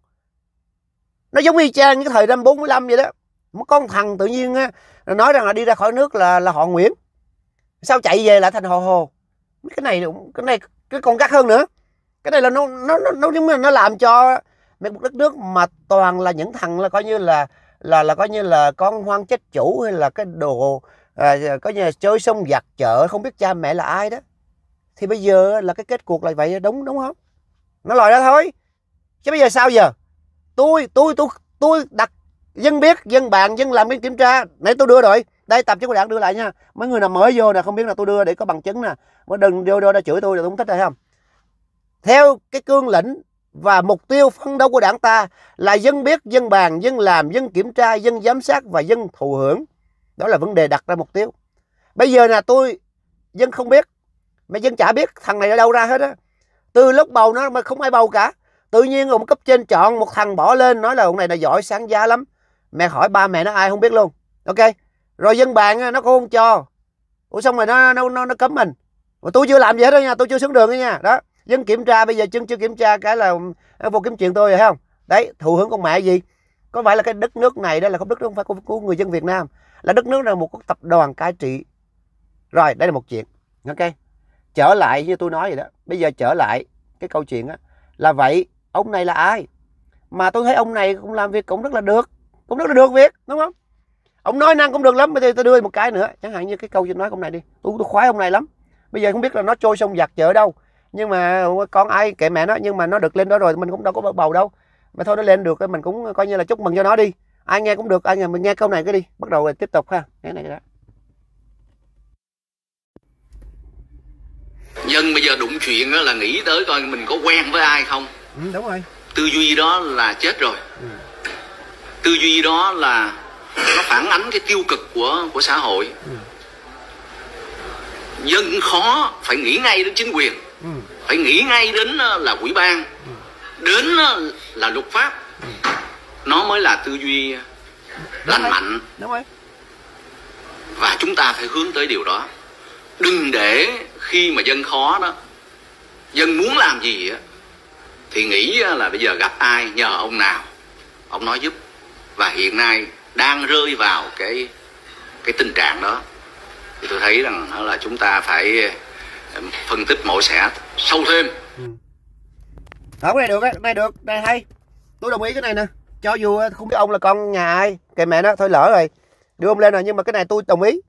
Nó giống y chang cái thời năm 45 vậy đó. Một con thằng tự nhiên á nói rằng là đi ra khỏi nước là là họ Nguyễn. Sao chạy về lại thành hồ Hồ. Cái này cái này cái con gắt hơn nữa. Cái này là nó nó nó nó, nó làm cho một đất nước mà toàn là những thằng là coi như là là là coi như là con hoang chết chủ hay là cái đồ à, có nhà chơi sông giặt chợ không biết cha mẹ là ai đó thì bây giờ là cái kết cuộc là vậy đúng đúng không nó lòi ra thôi chứ bây giờ sao giờ tôi tôi tôi tôi đặt dân biết dân bạn dân làm cái kiểm tra nãy tôi đưa rồi đây tập chí của đảng đưa lại nha mấy người nào mới vô nè không biết là tôi đưa để có bằng chứng nè mà đừng vô đã chửi tôi là tôi không thích hay không theo cái cương lĩnh và mục tiêu phấn đấu của đảng ta là dân biết dân bàn dân làm dân kiểm tra dân giám sát và dân thụ hưởng đó là vấn đề đặt ra mục tiêu bây giờ là tôi dân không biết mẹ dân chả biết thằng này ở đâu ra hết á từ lúc bầu nó mà không ai bầu cả tự nhiên ông cấp trên chọn một thằng bỏ lên nói là ông này là giỏi sáng giá lắm mẹ hỏi ba mẹ nó ai không biết luôn ok rồi dân bạn nó cũng không cho ủa xong rồi nó nó nó, nó cấm mình mà tôi chưa làm gì hết đó nha tôi chưa xuống đường đó nha đó dân kiểm tra bây giờ chân chưa kiểm tra cái là ờ, vô kiếm chuyện tôi rồi thấy không đấy thụ hưởng con mẹ gì có phải là cái đất nước này đây là không đất nước không phải của, của người dân Việt Nam là đất nước là một tập đoàn cai trị rồi đây là một chuyện ok trở lại như tôi nói vậy đó bây giờ trở lại cái câu chuyện á là vậy ông này là ai mà tôi thấy ông này cũng làm việc cũng rất là được cũng rất là được việc đúng không ông nói năng cũng được lắm bây giờ tôi đưa một cái nữa chẳng hạn như cái câu chuyện nói ông này đi tôi, tôi khoái ông này lắm bây giờ không biết là nó trôi sông giặt chợ đâu nhưng mà con ai kệ mẹ nó nhưng mà nó được lên đó rồi mình cũng đâu có bầu đâu mà thôi nó lên được mình cũng coi như là chúc mừng cho nó đi ai nghe cũng được ai nghe mình nghe câu này cái đi bắt đầu rồi tiếp tục ha cái này cái đó dân bây giờ đụng chuyện là nghĩ tới coi mình có quen với ai không ừ, đúng rồi tư duy đó là chết rồi ừ. tư duy đó là nó phản ánh cái tiêu cực của của xã hội ừ. dân khó phải nghĩ ngay đến chính quyền ừ. phải nghĩ ngay đến ờ, là quỹ ban ừ. đến ờ, là luật pháp ừ. nó mới là tư duy lành mạnh đúng rồi. và chúng ta phải hướng tới điều đó đừng để khi mà dân khó đó dân muốn làm gì á thì nghĩ là bây giờ gặp ai nhờ ông nào ông nói giúp và hiện nay đang rơi vào cái cái tình trạng đó thì tôi thấy rằng là chúng ta phải phân tích mỗi xẻ sâu thêm đó ừ. cái này được á này được này hay tôi đồng ý cái này nè cho dù không biết ông là con nhà ai kệ mẹ nó thôi lỡ rồi đưa ông lên rồi nhưng mà cái này tôi đồng ý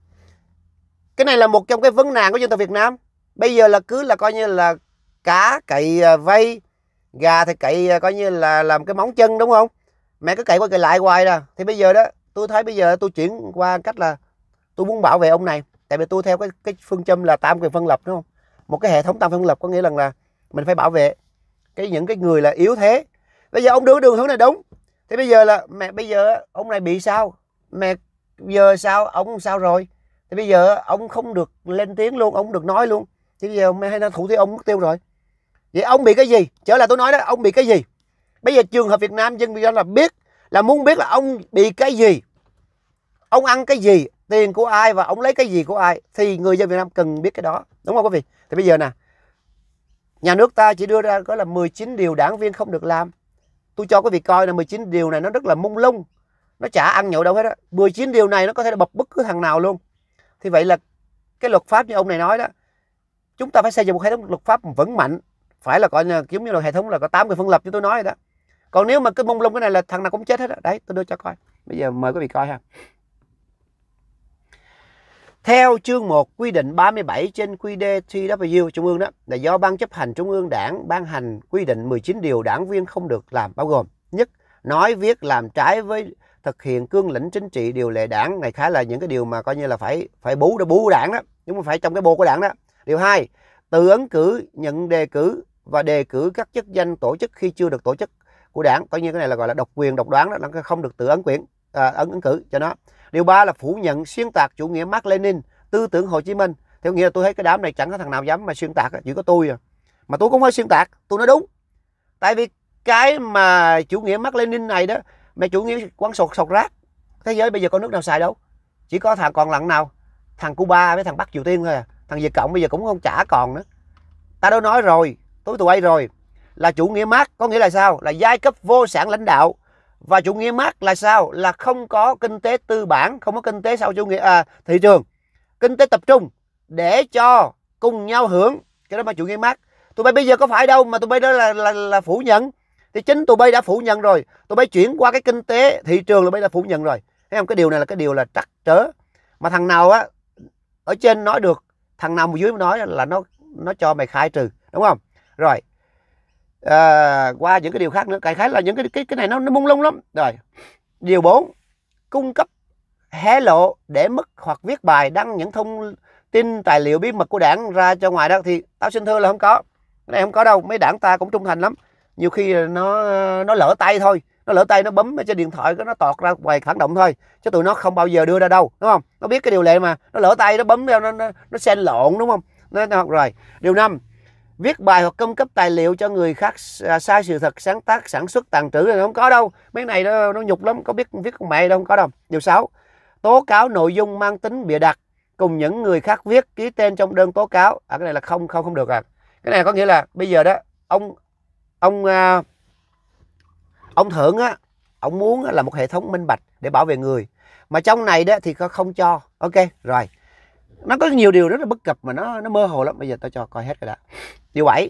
cái này là một trong cái vấn nạn của dân tộc Việt Nam bây giờ là cứ là coi như là cá cậy à, vây gà thì cậy à, coi như là làm cái móng chân đúng không mẹ cứ cậy qua cậy lại hoài nè thì bây giờ đó tôi thấy bây giờ tôi chuyển qua cách là tôi muốn bảo vệ ông này tại vì tôi theo cái cái phương châm là tam quyền phân lập đúng không một cái hệ thống tam quyền phân lập có nghĩa rằng là mình phải bảo vệ cái những cái người là yếu thế bây giờ ông đưa đường hướng này đúng thì bây giờ là mẹ bây giờ ông này bị sao mẹ giờ sao ông sao rồi thì bây giờ ông không được lên tiếng luôn ông không được nói luôn thì bây giờ ông hay là thủ tiêu ông mất tiêu rồi vậy ông bị cái gì trở lại tôi nói đó ông bị cái gì bây giờ trường hợp việt nam dân việt nam là biết là muốn biết là ông bị cái gì ông ăn cái gì tiền của ai và ông lấy cái gì của ai thì người dân việt nam cần biết cái đó đúng không quý vị thì bây giờ nè nhà nước ta chỉ đưa ra có là 19 điều đảng viên không được làm tôi cho quý vị coi là 19 điều này nó rất là mông lung nó chả ăn nhậu đâu hết á 19 điều này nó có thể là bập bất cứ thằng nào luôn thì vậy là cái luật pháp như ông này nói đó chúng ta phải xây dựng một hệ thống luật pháp vững mạnh phải là coi là kiếm như là hệ thống là có tám người phân lập như tôi nói đó còn nếu mà cứ mông lung cái này là thằng nào cũng chết hết đó. đấy tôi đưa cho coi bây giờ mời quý vị coi ha theo chương 1 quy định 37 trên QD TW Trung ương đó là do Ban chấp hành Trung ương Đảng ban hành quy định 19 điều đảng viên không được làm bao gồm nhất nói viết làm trái với thực hiện cương lĩnh chính trị điều lệ đảng này khá là những cái điều mà coi như là phải phải bú để bú đảng đó nhưng mà phải trong cái bộ của đảng đó điều hai tự ứng cử nhận đề cử và đề cử các chức danh tổ chức khi chưa được tổ chức của đảng coi như cái này là gọi là độc quyền độc đoán đó nó không được tự ấn quyển à, ấn ứng cử cho nó điều ba là phủ nhận xuyên tạc chủ nghĩa mark lenin tư tưởng hồ chí minh theo nghĩa là tôi thấy cái đám này chẳng có thằng nào dám mà xuyên tạc chỉ có tôi à mà tôi cũng hơi xuyên tạc tôi nói đúng tại vì cái mà chủ nghĩa mark lenin này đó mẹ chủ nghĩa quán sột sột rác thế giới bây giờ có nước nào xài đâu chỉ có thằng còn lặng nào thằng cuba với thằng bắc triều tiên thôi à thằng việt cộng bây giờ cũng không trả còn nữa ta đã nói rồi tối tụi ấy rồi là chủ nghĩa mát có nghĩa là sao là giai cấp vô sản lãnh đạo và chủ nghĩa mát là sao là không có kinh tế tư bản không có kinh tế sau chủ nghĩa à, thị trường kinh tế tập trung để cho cùng nhau hưởng cái đó mà chủ nghĩa mát tụi bay bây giờ có phải đâu mà tụi bay đó là là, là phủ nhận thì chính tụi bay đã phủ nhận rồi tụi bay chuyển qua cái kinh tế thị trường tụi bay đã phủ nhận rồi thấy không cái điều này là cái điều là trắc trở mà thằng nào á ở trên nói được thằng nào mà dưới nói là nó nó cho mày khai trừ đúng không rồi à, qua những cái điều khác nữa cái khái là những cái cái cái này nó nó mông lung lắm rồi điều 4 cung cấp hé lộ để mất hoặc viết bài đăng những thông tin tài liệu bí mật của đảng ra cho ngoài đó thì tao xin thưa là không có cái này không có đâu mấy đảng ta cũng trung thành lắm nhiều khi nó nó lỡ tay thôi nó lỡ tay nó bấm trên điện thoại nó tọt ra ngoài phản động thôi chứ tụi nó không bao giờ đưa ra đâu đúng không nó biết cái điều lệ mà nó lỡ tay nó bấm ra nó nó, nó xen lộn đúng không nó, nó học rồi điều năm viết bài hoặc cung cấp tài liệu cho người khác à, sai sự thật sáng tác sản xuất tàn trữ là không có đâu mấy này nó, nó nhục lắm có biết viết con mẹ đâu không có đâu điều sáu, tố cáo nội dung mang tính bịa đặt cùng những người khác viết ký tên trong đơn tố cáo à cái này là không không không được à cái này có nghĩa là bây giờ đó ông ông à, ông thưởng á ông muốn là một hệ thống minh bạch để bảo vệ người mà trong này đó thì không cho ok rồi nó có nhiều điều rất là bất cập mà nó nó mơ hồ lắm bây giờ tao cho coi hết rồi đã điều 7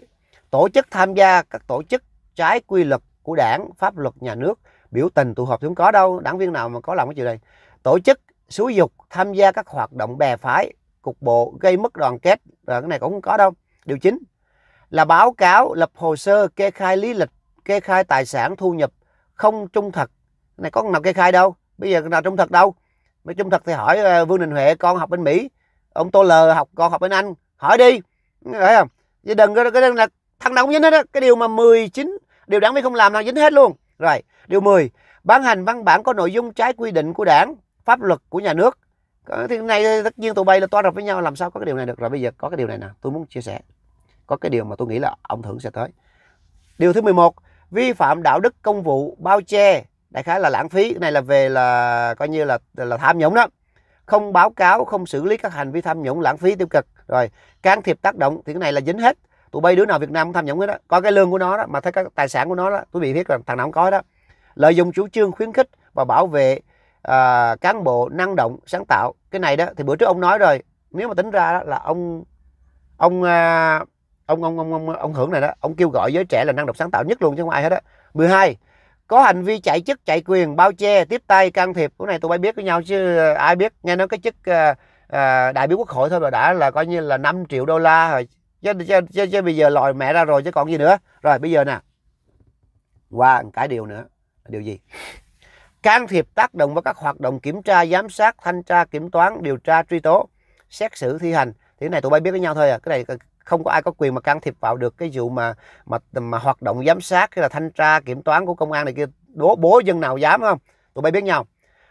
tổ chức tham gia các tổ chức trái quy luật của đảng pháp luật nhà nước biểu tình tụ họp chúng có đâu đảng viên nào mà có làm cái chuyện này tổ chức xúi dục tham gia các hoạt động bè phái cục bộ gây mất đoàn kết và cái này cũng không có đâu điều chính là báo cáo, lập hồ sơ, kê khai lý lịch, kê khai tài sản, thu nhập không trung thực Này có nào kê khai đâu, bây giờ nào trung thực đâu. Mà trung thực thì hỏi ờ, Vương Đình Huệ con học bên Mỹ, ông Tô lờ học con học bên Anh, hỏi đi. phải không? Chứ đừng có cái là thằng nào cũng dính hết đó cái điều mà 19 điều đảng viên không làm nào dính hết luôn. Rồi, điều 10, ban hành văn bản có nội dung trái quy định của đảng, pháp luật của nhà nước. Thì này tất nhiên tụi bay là toa rập với nhau làm sao có cái điều này được. Rồi bây giờ có cái điều này nè, tôi muốn chia sẻ có cái điều mà tôi nghĩ là ông thưởng sẽ tới điều thứ 11 vi phạm đạo đức công vụ bao che đại khái là lãng phí cái này là về là coi như là là tham nhũng đó không báo cáo không xử lý các hành vi tham nhũng lãng phí tiêu cực rồi can thiệp tác động thì cái này là dính hết tụi bay đứa nào Việt Nam cũng tham nhũng hết đó coi cái lương của nó đó mà thấy các tài sản của nó đó tôi bị biết rằng thằng nào cũng có đó lợi dụng chủ trương khuyến khích và bảo vệ à, cán bộ năng động sáng tạo cái này đó thì bữa trước ông nói rồi nếu mà tính ra đó là ông ông à, ông ông ông ông, ông hưởng này đó ông kêu gọi giới trẻ là năng động sáng tạo nhất luôn chứ không ai hết á 12 có hành vi chạy chức chạy quyền bao che tiếp tay can thiệp cái này tụi bay biết với nhau chứ ờ, ai biết nghe nói cái chức uh, uh, đại biểu quốc hội thôi mà đã là coi như là 5 triệu đô la rồi chứ, chứ, chứ, chứ bây giờ lòi mẹ ra rồi chứ còn gì nữa rồi bây giờ nè qua cái điều nữa điều gì can thiệp tác động vào các hoạt động kiểm tra giám sát thanh tra kiểm toán điều tra truy tố xét xử thi hành thì cái này tụi bay biết với nhau thôi à cái này không có ai có quyền mà can thiệp vào được cái vụ mà mà mà hoạt động giám sát hay là thanh tra kiểm toán của công an này kia đố bố dân nào dám không tụi bay biết nhau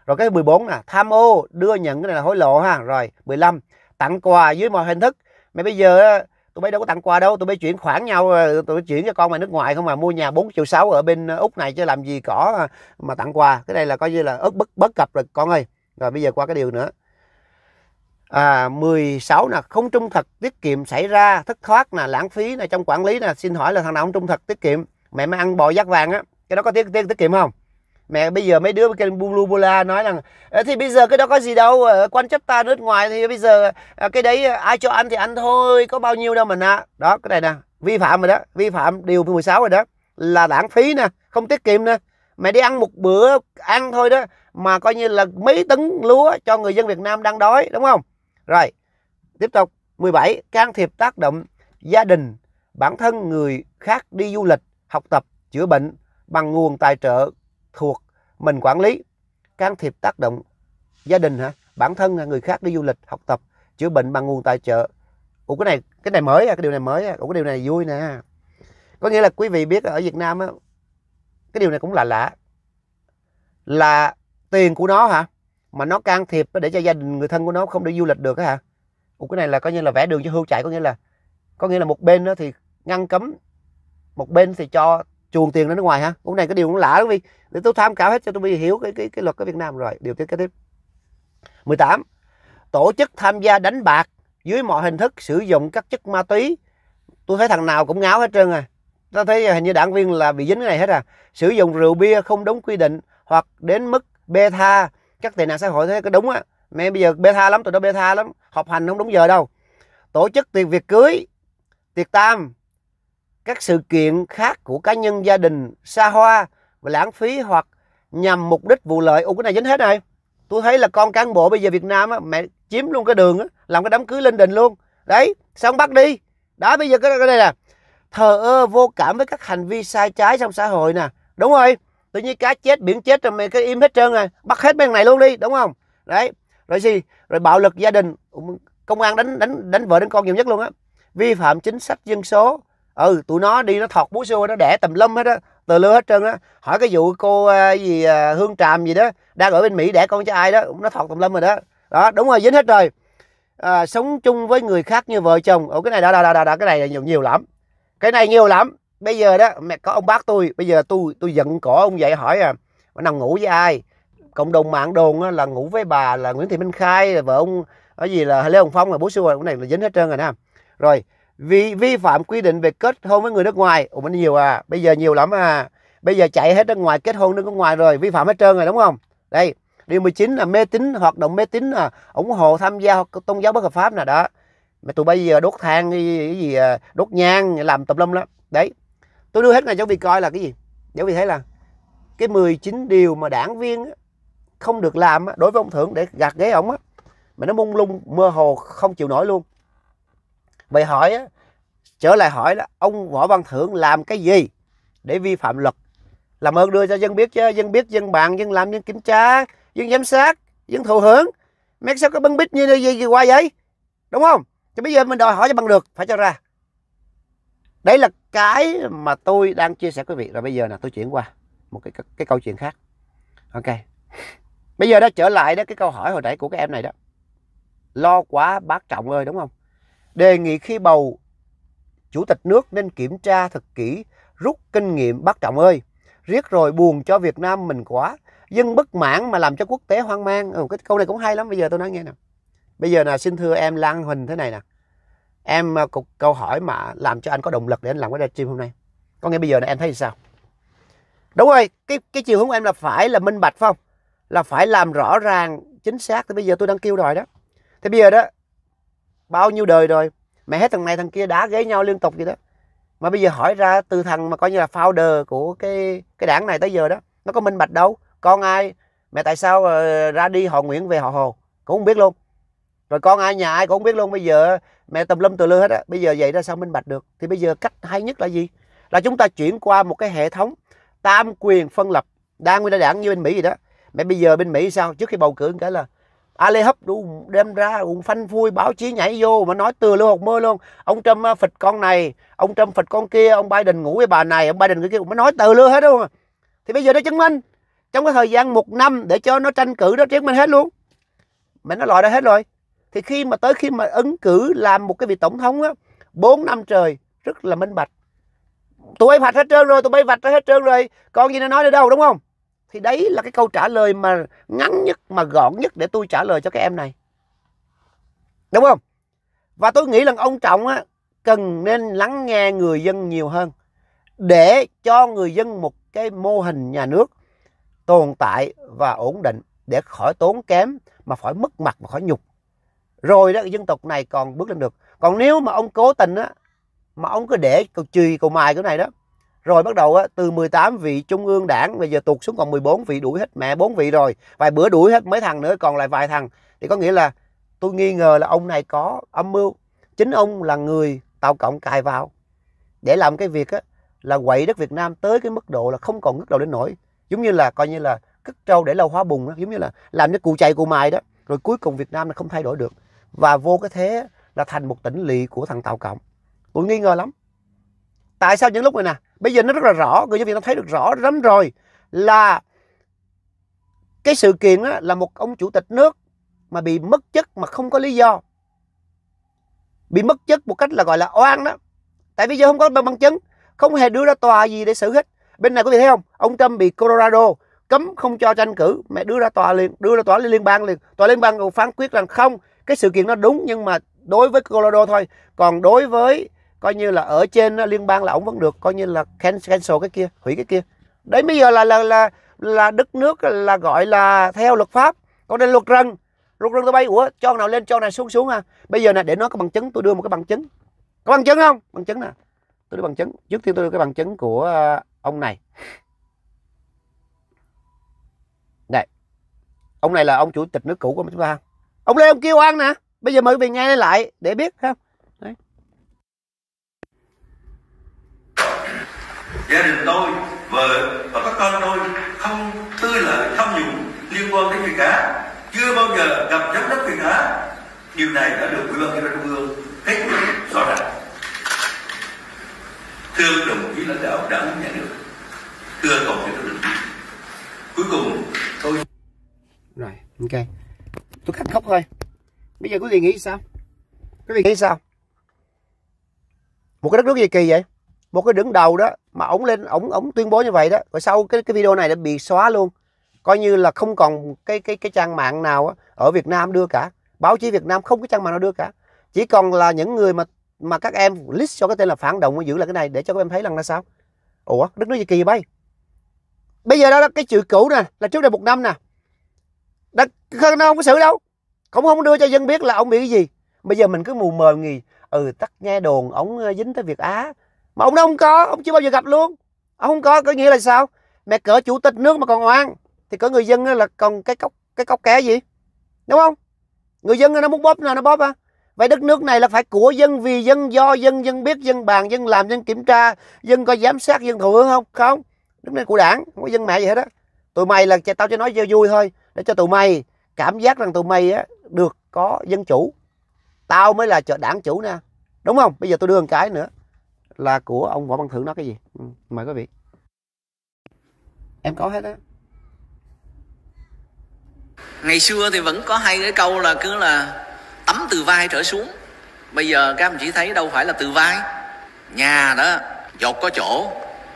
rồi cái 14 là tham ô đưa nhận cái này là hối lộ ha rồi 15 tặng quà dưới mọi hình thức mày bây giờ tụi bay đâu có tặng quà đâu tụi bay chuyển khoản nhau ờ, tụi bay chuyển cho con mày nước ngoài không mà mua nhà 4 triệu 6 ở bên ờ, Úc này chứ làm gì có ờ, mà tặng quà cái đây là coi như là ớt bất bất cập rồi con ơi rồi bây giờ qua cái điều nữa à, 16 là không trung thực tiết kiệm xảy ra thất thoát là lãng phí là trong quản lý là xin hỏi là thằng nào không trung thực tiết kiệm mẹ mới ăn bò giác vàng á cái đó có tiết tiết tiết kiệm không mẹ bây giờ mấy đứa kêu bulu bula nói rằng thì bây giờ cái đó có gì đâu ờ, quan chấp ta nước ngoài thì bây giờ ờ, cái đấy ờ, ai cho ăn thì ăn thôi có bao nhiêu đâu mình ạ đó cái này nè vi phạm rồi đó vi phạm điều 16 rồi đó là lãng phí nè không tiết kiệm nè mẹ đi ăn một bữa ăn thôi đó mà coi như là mấy tấn lúa cho người dân Việt Nam đang đói đúng không rồi, tiếp tục 17. Can thiệp tác động gia đình, bản thân người khác đi du lịch, học tập, chữa bệnh bằng nguồn tài trợ thuộc mình quản lý. Can thiệp tác động gia đình hả? Bản thân người khác đi du lịch, học tập, chữa bệnh bằng nguồn tài trợ. Ủa cái này cái này mới à? cái điều này mới à, Ủa cái điều này vui nè. Có nghĩa là quý vị biết ở Việt Nam á cái điều này cũng lạ lạ là tiền của nó hả? mà nó can thiệp để cho gia đình người thân của nó không đi du lịch được á hả Ủa cái này là coi như là vẽ đường cho hưu chạy có nghĩa là có nghĩa là một bên đó thì ngăn cấm một bên thì cho chuồn tiền ra nước ngoài hả cái này cái điều cũng lạ lắm vì để tôi tham khảo hết cho tôi hiểu cái cái cái luật ở Việt Nam rồi điều tiếp kế tiếp 18 tổ chức tham gia đánh bạc dưới mọi hình thức sử dụng các chất ma túy tôi thấy thằng nào cũng ngáo hết trơn à tôi thấy hình như đảng viên là bị dính cái này hết à sử dụng rượu bia không đúng quy định hoặc đến mức bê tha các tệ nạn xã hội thế cái đúng á mẹ bây giờ bê tha lắm tụi nó bê tha lắm học hành không đúng giờ đâu tổ chức tiệc việc cưới tiệc tam các sự kiện khác của cá nhân gia đình xa hoa và lãng phí hoặc nhằm mục đích vụ lợi ủa cái này dính hết này tôi thấy là con cán bộ bây giờ việt nam á mẹ chiếm luôn cái đường á làm cái đám cưới lên đình luôn đấy xong bắt đi đó bây giờ cái, cái đây nè thờ ơ vô cảm với các hành vi sai trái trong xã hội nè đúng rồi tự nhiên cá chết biển chết rồi mày cứ im hết trơn rồi à. bắt hết bên này luôn đi đúng không đấy rồi gì rồi bạo lực gia đình công an đánh đánh đánh vợ đánh con nhiều nhất luôn á vi phạm chính sách dân số ừ tụi nó đi nó thọt búa xua nó đẻ tầm lâm hết á từ lưa hết trơn á hỏi cái vụ cô à, gì à, hương tràm gì đó đang ở bên mỹ đẻ con cho ai đó cũng nó thọt tầm lâm rồi đó đó đúng rồi dính hết rồi à, sống chung với người khác như vợ chồng ủa cái này đó đó đó đó cái này là nhiều nhiều lắm cái này nhiều lắm bây giờ đó mẹ có ông bác tôi bây giờ tôi tôi giận cỏ ông dậy hỏi à mà nằm ngủ với ai cộng đồng mạng đồn là ngủ với bà là Nguyễn Thị Minh Khai là vợ ông ở ờ, gì là Lê Hồng Phong là bố xưa cái này là dính hết trơn rồi nè rồi vi vi phạm quy định về kết hôn với người nước ngoài ủa mình nhiều à bây giờ nhiều lắm à bây giờ chạy hết nước ngoài kết hôn nước ngoài rồi vi phạm hết trơn rồi đúng không đây điều 19 là mê tín hoạt động mê tín là ủng hộ tham gia tôn giáo bất hợp pháp nè đó mà tụi bây giờ đốt than cái gì à, đốt nhang làm tập lâm đó đấy tôi đưa hết này cho vị coi là cái gì để vì thấy là cái 19 điều mà đảng viên không được làm đối với ông thượng để gạt ghế ông á mà nó mông lung mơ hồ không chịu nổi luôn vậy hỏi á trở lại hỏi là ông võ văn thưởng làm cái gì để vi phạm luật làm ơn đưa cho dân biết chứ dân biết dân bàn dân làm dân kiểm tra dân giám sát dân thụ hưởng mấy sao có bắn bít như gì, gì qua vậy đúng không thì bây giờ mình đòi hỏi cho bằng được phải cho ra đấy là cái mà tôi đang chia sẻ với quý vị rồi bây giờ là tôi chuyển qua một cái, cái câu chuyện khác ok bây giờ đã trở lại đó cái câu hỏi hồi nãy của các em này đó lo quá bác trọng ơi đúng không đề nghị khi bầu chủ tịch nước nên kiểm tra thật kỹ rút kinh nghiệm bác trọng ơi riết rồi buồn cho việt nam mình quá dân bất mãn mà làm cho quốc tế hoang mang ừ, cái câu này cũng hay lắm bây giờ tôi nói nghe nè bây giờ là xin thưa em lan huỳnh thế này nè em ờ, cục câu hỏi mà làm cho anh có động lực để anh làm cái livestream hôm nay có nghĩa bây giờ này em thấy sao đúng rồi cái cái chiều hướng của em là phải là minh bạch phải không là phải làm rõ ràng chính xác thì bây giờ tôi đang kêu đòi đó thì bây giờ đó bao nhiêu đời rồi mẹ hết thằng này thằng kia đá ghế nhau liên tục vậy đó mà bây giờ hỏi ra từ thằng mà coi như là founder của cái cái đảng này tới giờ đó nó có minh bạch đâu con ai mẹ tại sao ờ, ra đi họ nguyễn về họ hồ cũng không biết luôn rồi con ai nhà ai cũng biết luôn bây giờ mẹ tùm lum từ lưa hết á bây giờ vậy ra sao minh bạch được thì bây giờ cách hay nhất là gì là chúng ta chuyển qua một cái hệ thống tam quyền phân lập đa nguyên đa đảng như bên mỹ vậy đó mẹ bây giờ bên mỹ sao trước khi bầu cử cái là Ali hấp đủ đem ra cũng phanh phui báo chí nhảy vô mà nói từ lưu hột mơ luôn ông Trump phịch con này ông Trump phịch con kia ông Biden ngủ với bà này ông Biden người kia cũng mới nói từ lưu hết luôn thì bây giờ nó chứng minh trong cái thời gian một năm để cho nó tranh cử nó chứng minh hết luôn mẹ nó lòi ra hết rồi thì khi mà tới khi mà ứng cử làm một cái vị tổng thống á bốn năm trời rất là minh bạch tụi bay vạch hết trơn rồi tụi bay vạch hết trơn rồi còn gì nó nói nữa đâu đúng không thì đấy là cái câu trả lời mà ngắn nhất mà gọn nhất để tôi trả lời cho các em này đúng không và tôi nghĩ là ông trọng á cần nên lắng nghe người dân nhiều hơn để cho người dân một cái mô hình nhà nước tồn tại và ổn định để khỏi tốn kém mà khỏi mất mặt và khỏi nhục rồi đó cái dân tộc này còn bước lên được còn nếu mà ông cố tình á mà ông cứ để cầu chì cầu mài cái này đó rồi bắt đầu á, từ 18 vị trung ương đảng bây giờ tụt xuống còn 14 vị đuổi hết mẹ bốn vị rồi vài bữa đuổi hết mấy thằng nữa còn lại vài thằng thì có nghĩa là tôi nghi ngờ là ông này có âm mưu chính ông là người tạo cộng cài vào để làm cái việc á, là quậy đất Việt Nam tới cái mức độ là không còn ngước đầu đến nổi giống như là coi như là cất trâu để lâu hóa bùng đó. giống như là làm cái cụ chạy cụ mài đó rồi cuối cùng Việt Nam là không thay đổi được và vô cái thế là thành một tỉnh lỵ của thằng Tàu Cộng. Tôi nghi ngờ lắm. Tại sao những lúc này nè, bây giờ nó rất là rõ, người giáo viên nó thấy được rõ lắm rồi là cái sự kiện đó là một ông chủ tịch nước mà bị mất chức mà không có lý do. Bị mất chức một cách là gọi là oan đó. Tại bây giờ không có bằng chứng, không hề đưa ra tòa gì để xử hết. Bên này có vị thấy không? Ông Trump bị Colorado cấm không cho tranh cử, mẹ đưa ra tòa liền, đưa ra tòa liên bang liền. Tòa liên bang phán quyết rằng không, cái sự kiện nó đúng nhưng mà đối với Colorado thôi còn đối với coi như là ở trên liên bang là ông vẫn được coi như là cancel cái kia hủy cái kia đấy bây giờ là là là là đất nước là gọi là theo luật pháp còn đây luật rừng luật rừng tôi bay ủa cho nào lên cho này xuống xuống à bây giờ này để nó có bằng chứng tôi đưa một cái bằng chứng có bằng chứng không bằng chứng nè tôi đưa bằng chứng trước tiên tôi đưa cái bằng chứng của ờ, ông này đây ông này là ông chủ tịch nước cũ của chúng ta ông lê ông kêu ăn nè bây giờ mời về nghe lại để biết không Đấy. gia đình tôi vợ và các con tôi không tư lợi tham nhũng liên quan đến việc cá chưa bao giờ gặp giám đốc việt cá điều này đã được ủy ban nhân dân trung ương kết luận rõ ràng thưa đồng chí lãnh đạo đảng nhà nước thưa tổng bí thư cuối cùng tôi rồi ok tôi cắt khóc thôi bây giờ quý vị nghĩ sao quý vị nghĩ sao một cái đất nước gì kỳ vậy một cái đứng đầu đó mà ổng lên ổng ổng tuyên bố như vậy đó rồi sau cái cái video này đã bị xóa luôn coi như là không còn cái cái cái trang mạng nào á, ở Việt Nam đưa cả báo chí Việt Nam không có trang mạng nào đưa cả chỉ còn là những người mà mà các em list cho cái tên là phản động giữ lại cái này để cho các em thấy rằng là sao ủa đất nước gì kỳ vậy bây giờ đó, đó cái chữ cũ nè là trước đây một năm nè đất khơn nó không có xử đâu cũng không đưa cho dân biết là ông bị cái gì bây giờ mình cứ mù mờ nghỉ ừ tắt nghe đồn ông ờ, dính tới việt á mà ông đó không có ông chưa bao giờ gặp luôn ông không có có nghĩa là sao mẹ cỡ chủ tịch nước mà còn oan thì cỡ người dân là còn cái cốc cái cốc ké gì đúng không người dân nó muốn bóp nào nó bóp à vậy đất nước này là phải của dân vì dân do dân dân biết dân bàn dân làm dân kiểm tra dân có giám sát dân thụ hưởng không không đất nước của đảng không có dân mẹ gì hết á tụi mày là tao cho nói cho vui thôi để cho tụi mày cảm giác rằng tụi mày á, được có dân chủ tao mới là chợ đảng chủ nè đúng không bây giờ tôi đưa một cái nữa là của ông võ văn thưởng nói cái gì ừ, mời quý vị em có hết á ngày xưa thì vẫn có hay cái câu là cứ là tắm từ vai trở xuống bây giờ các anh chỉ thấy đâu phải là từ vai nhà đó dột có chỗ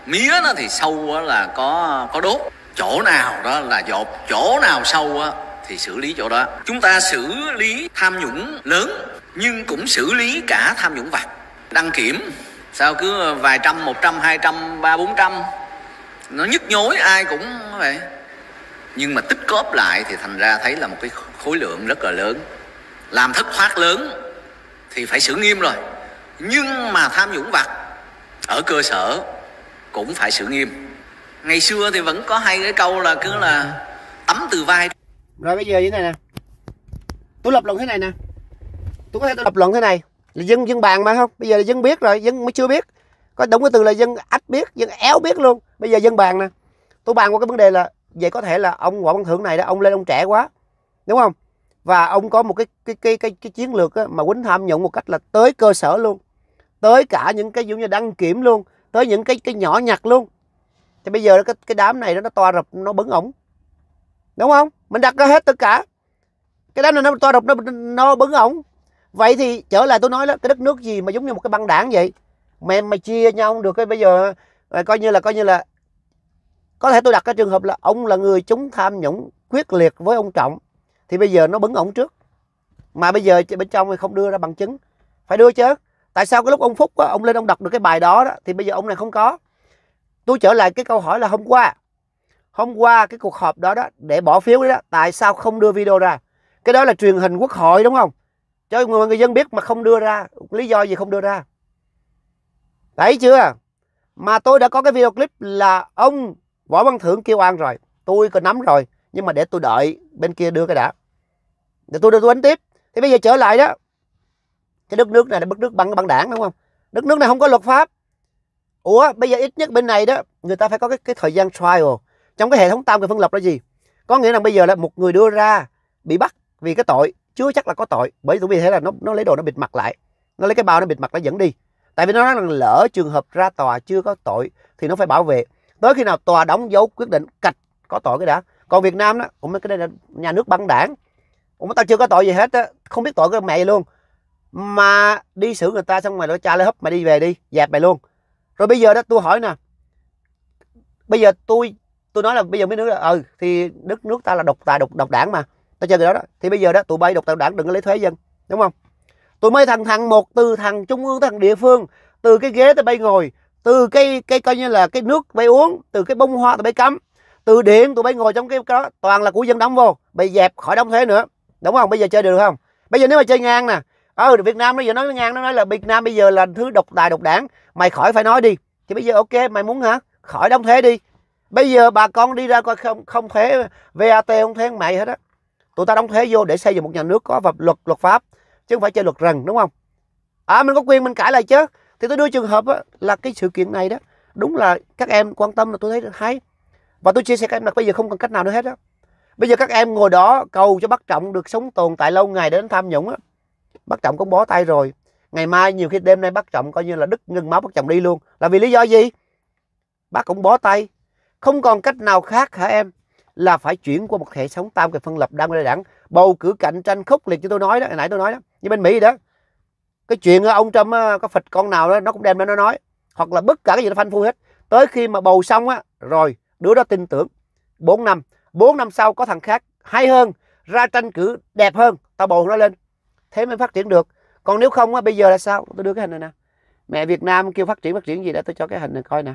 mía nó thì sâu là có có đốt chỗ nào đó là dột chỗ nào sâu á thì xử lý chỗ đó chúng ta xử lý tham nhũng lớn nhưng cũng xử lý cả tham nhũng vặt đăng kiểm sao cứ vài trăm một trăm hai trăm ba bốn trăm nó nhức nhối ai cũng vậy nhưng mà tích góp lại thì thành ra thấy là một cái khối lượng rất là lớn làm thất thoát lớn thì phải xử nghiêm rồi nhưng mà tham nhũng vặt ở cơ sở cũng phải xử nghiêm ngày xưa thì vẫn có hai cái câu là cứ là tắm từ vai rồi bây giờ như thế này nè tôi lập luận thế này nè tôi có thể tôi lập luận thế này là dân dân bàn mà không bây giờ là dân biết rồi dân mới chưa biết có đúng cái từ là dân ách biết dân éo biết luôn bây giờ dân bàn nè tôi bàn qua cái vấn đề là vậy có thể là ông võ văn thưởng này đó ông lên ông trẻ quá đúng không và ông có một cái cái cái cái, cái chiến lược á, mà quýnh tham nhũng một cách là tới cơ sở luôn tới cả những cái giống như đăng kiểm luôn tới những cái cái nhỏ nhặt luôn thì bây giờ cái, cái đám này đó nó to rập nó bứng ổng đúng không mình đặt ra hết tất cả cái đám này nó to rập nó nó bứng ổng vậy thì trở lại tôi nói đó cái đất nước gì mà giống như một cái băng đảng vậy mà mà chia nhau không được cái bây giờ à, coi như là coi như là có thể tôi đặt cái trường hợp là ông là người chống tham nhũng quyết liệt với ông trọng thì bây giờ nó bứng ổng trước mà bây giờ bên trong thì không đưa ra bằng chứng phải đưa chứ tại sao cái lúc ông phúc á, ông lên ông đọc được cái bài đó, đó thì bây giờ ông này không có tôi trở lại cái câu hỏi là hôm qua hôm qua cái cuộc họp đó đó để bỏ phiếu đó tại sao không đưa video ra cái đó là truyền hình quốc hội đúng không cho người, người dân biết mà không đưa ra lý do gì không đưa ra thấy chưa mà tôi đã có cái video clip là ông võ văn thưởng kêu an rồi tôi có nắm rồi nhưng mà để tôi đợi bên kia đưa cái đã để tôi đưa tôi đánh tiếp thì bây giờ trở lại đó cái đất nước này là đất nước bằng băng đảng đúng không đất nước này không có luật pháp ủa bây giờ ít nhất bên này đó người ta phải có cái, cái thời gian trial trong cái hệ thống tam cái phân lập là gì có nghĩa là bây giờ là một người đưa ra bị bắt vì cái tội chưa chắc là có tội bởi vì thế là nó nó lấy đồ nó bịt mặt lại nó lấy cái bao nó bịt mặt nó dẫn đi tại vì nó nói rằng lỡ trường hợp ra tòa chưa có tội thì nó phải bảo vệ tới khi nào tòa đóng dấu quyết định cạch có tội cái đã còn việt nam đó cũng cái đây là nhà nước băng đảng cũng tao chưa có tội gì hết á không biết tội cái mẹ luôn mà đi xử người ta xong mày nó cha lấy hấp mày đi về đi dẹp mày luôn rồi bây giờ đó tôi hỏi nè bây giờ tôi tôi nói là bây giờ mấy nước là ừ ờ, thì đất nước ta là độc tài độc độc đảng mà ta chơi cái đó đó thì bây giờ đó tụi bay độc tài độc đảng đừng có lấy thuế dân đúng không tụi mấy thằng thằng một từ thằng trung ương thằng địa phương từ cái ghế tụi bay ngồi từ cái cái coi như là cái nước bay uống từ cái bông hoa tụi bay cắm từ điện tụi bay ngồi trong cái, cái đó toàn là của dân đóng vô bị dẹp khỏi đóng thuế nữa đúng không bây giờ chơi được không bây giờ nếu mà chơi ngang nè ở ờ, ừ Việt Nam bây giờ nói ngang nó nói là Việt Nam bây giờ là thứ độc tài độc đảng mày khỏi phải nói đi thì bây giờ ok mày muốn hả khỏi đóng thuế đi bây giờ bà con đi ra coi không không thuế VAT không thuế mày hết á tụi ta đóng thuế vô để xây dựng một nhà nước có pháp luật luật pháp chứ không phải chơi luật rừng đúng không à mình có quyền mình cãi lại chứ thì tôi đưa trường hợp á, là cái sự kiện này đó đúng là các em quan tâm là tôi thấy hay và tôi chia sẻ các em là bây giờ không còn cách nào nữa hết á bây giờ các em ngồi đó cầu cho bắt trọng được sống tồn tại lâu ngày để đến tham nhũng á bắt trọng cũng bó tay rồi ngày mai nhiều khi đêm nay bắt trọng coi như là đứt ngưng máu bắt trọng đi luôn là vì lý do gì bác cũng bó tay không còn cách nào khác hả em là phải chuyển qua một hệ sống tam kỳ phân lập đang đa đảng bầu cử cạnh tranh khốc liệt như tôi nói đó nãy tôi nói đó như bên mỹ đó cái chuyện ờ, ông trump ờ, có phịch con nào đó nó cũng đem ra nó nói hoặc là bất cả cái gì nó phanh phu hết tới khi mà bầu xong á rồi đứa đó tin tưởng 4 năm 4 năm sau có thằng khác hay hơn ra tranh cử đẹp hơn tao bầu nó lên thế mới phát triển được còn nếu không á bây giờ là sao tôi đưa cái hình này nè mẹ Việt Nam kêu phát triển phát triển gì đó tôi cho cái hình này coi nè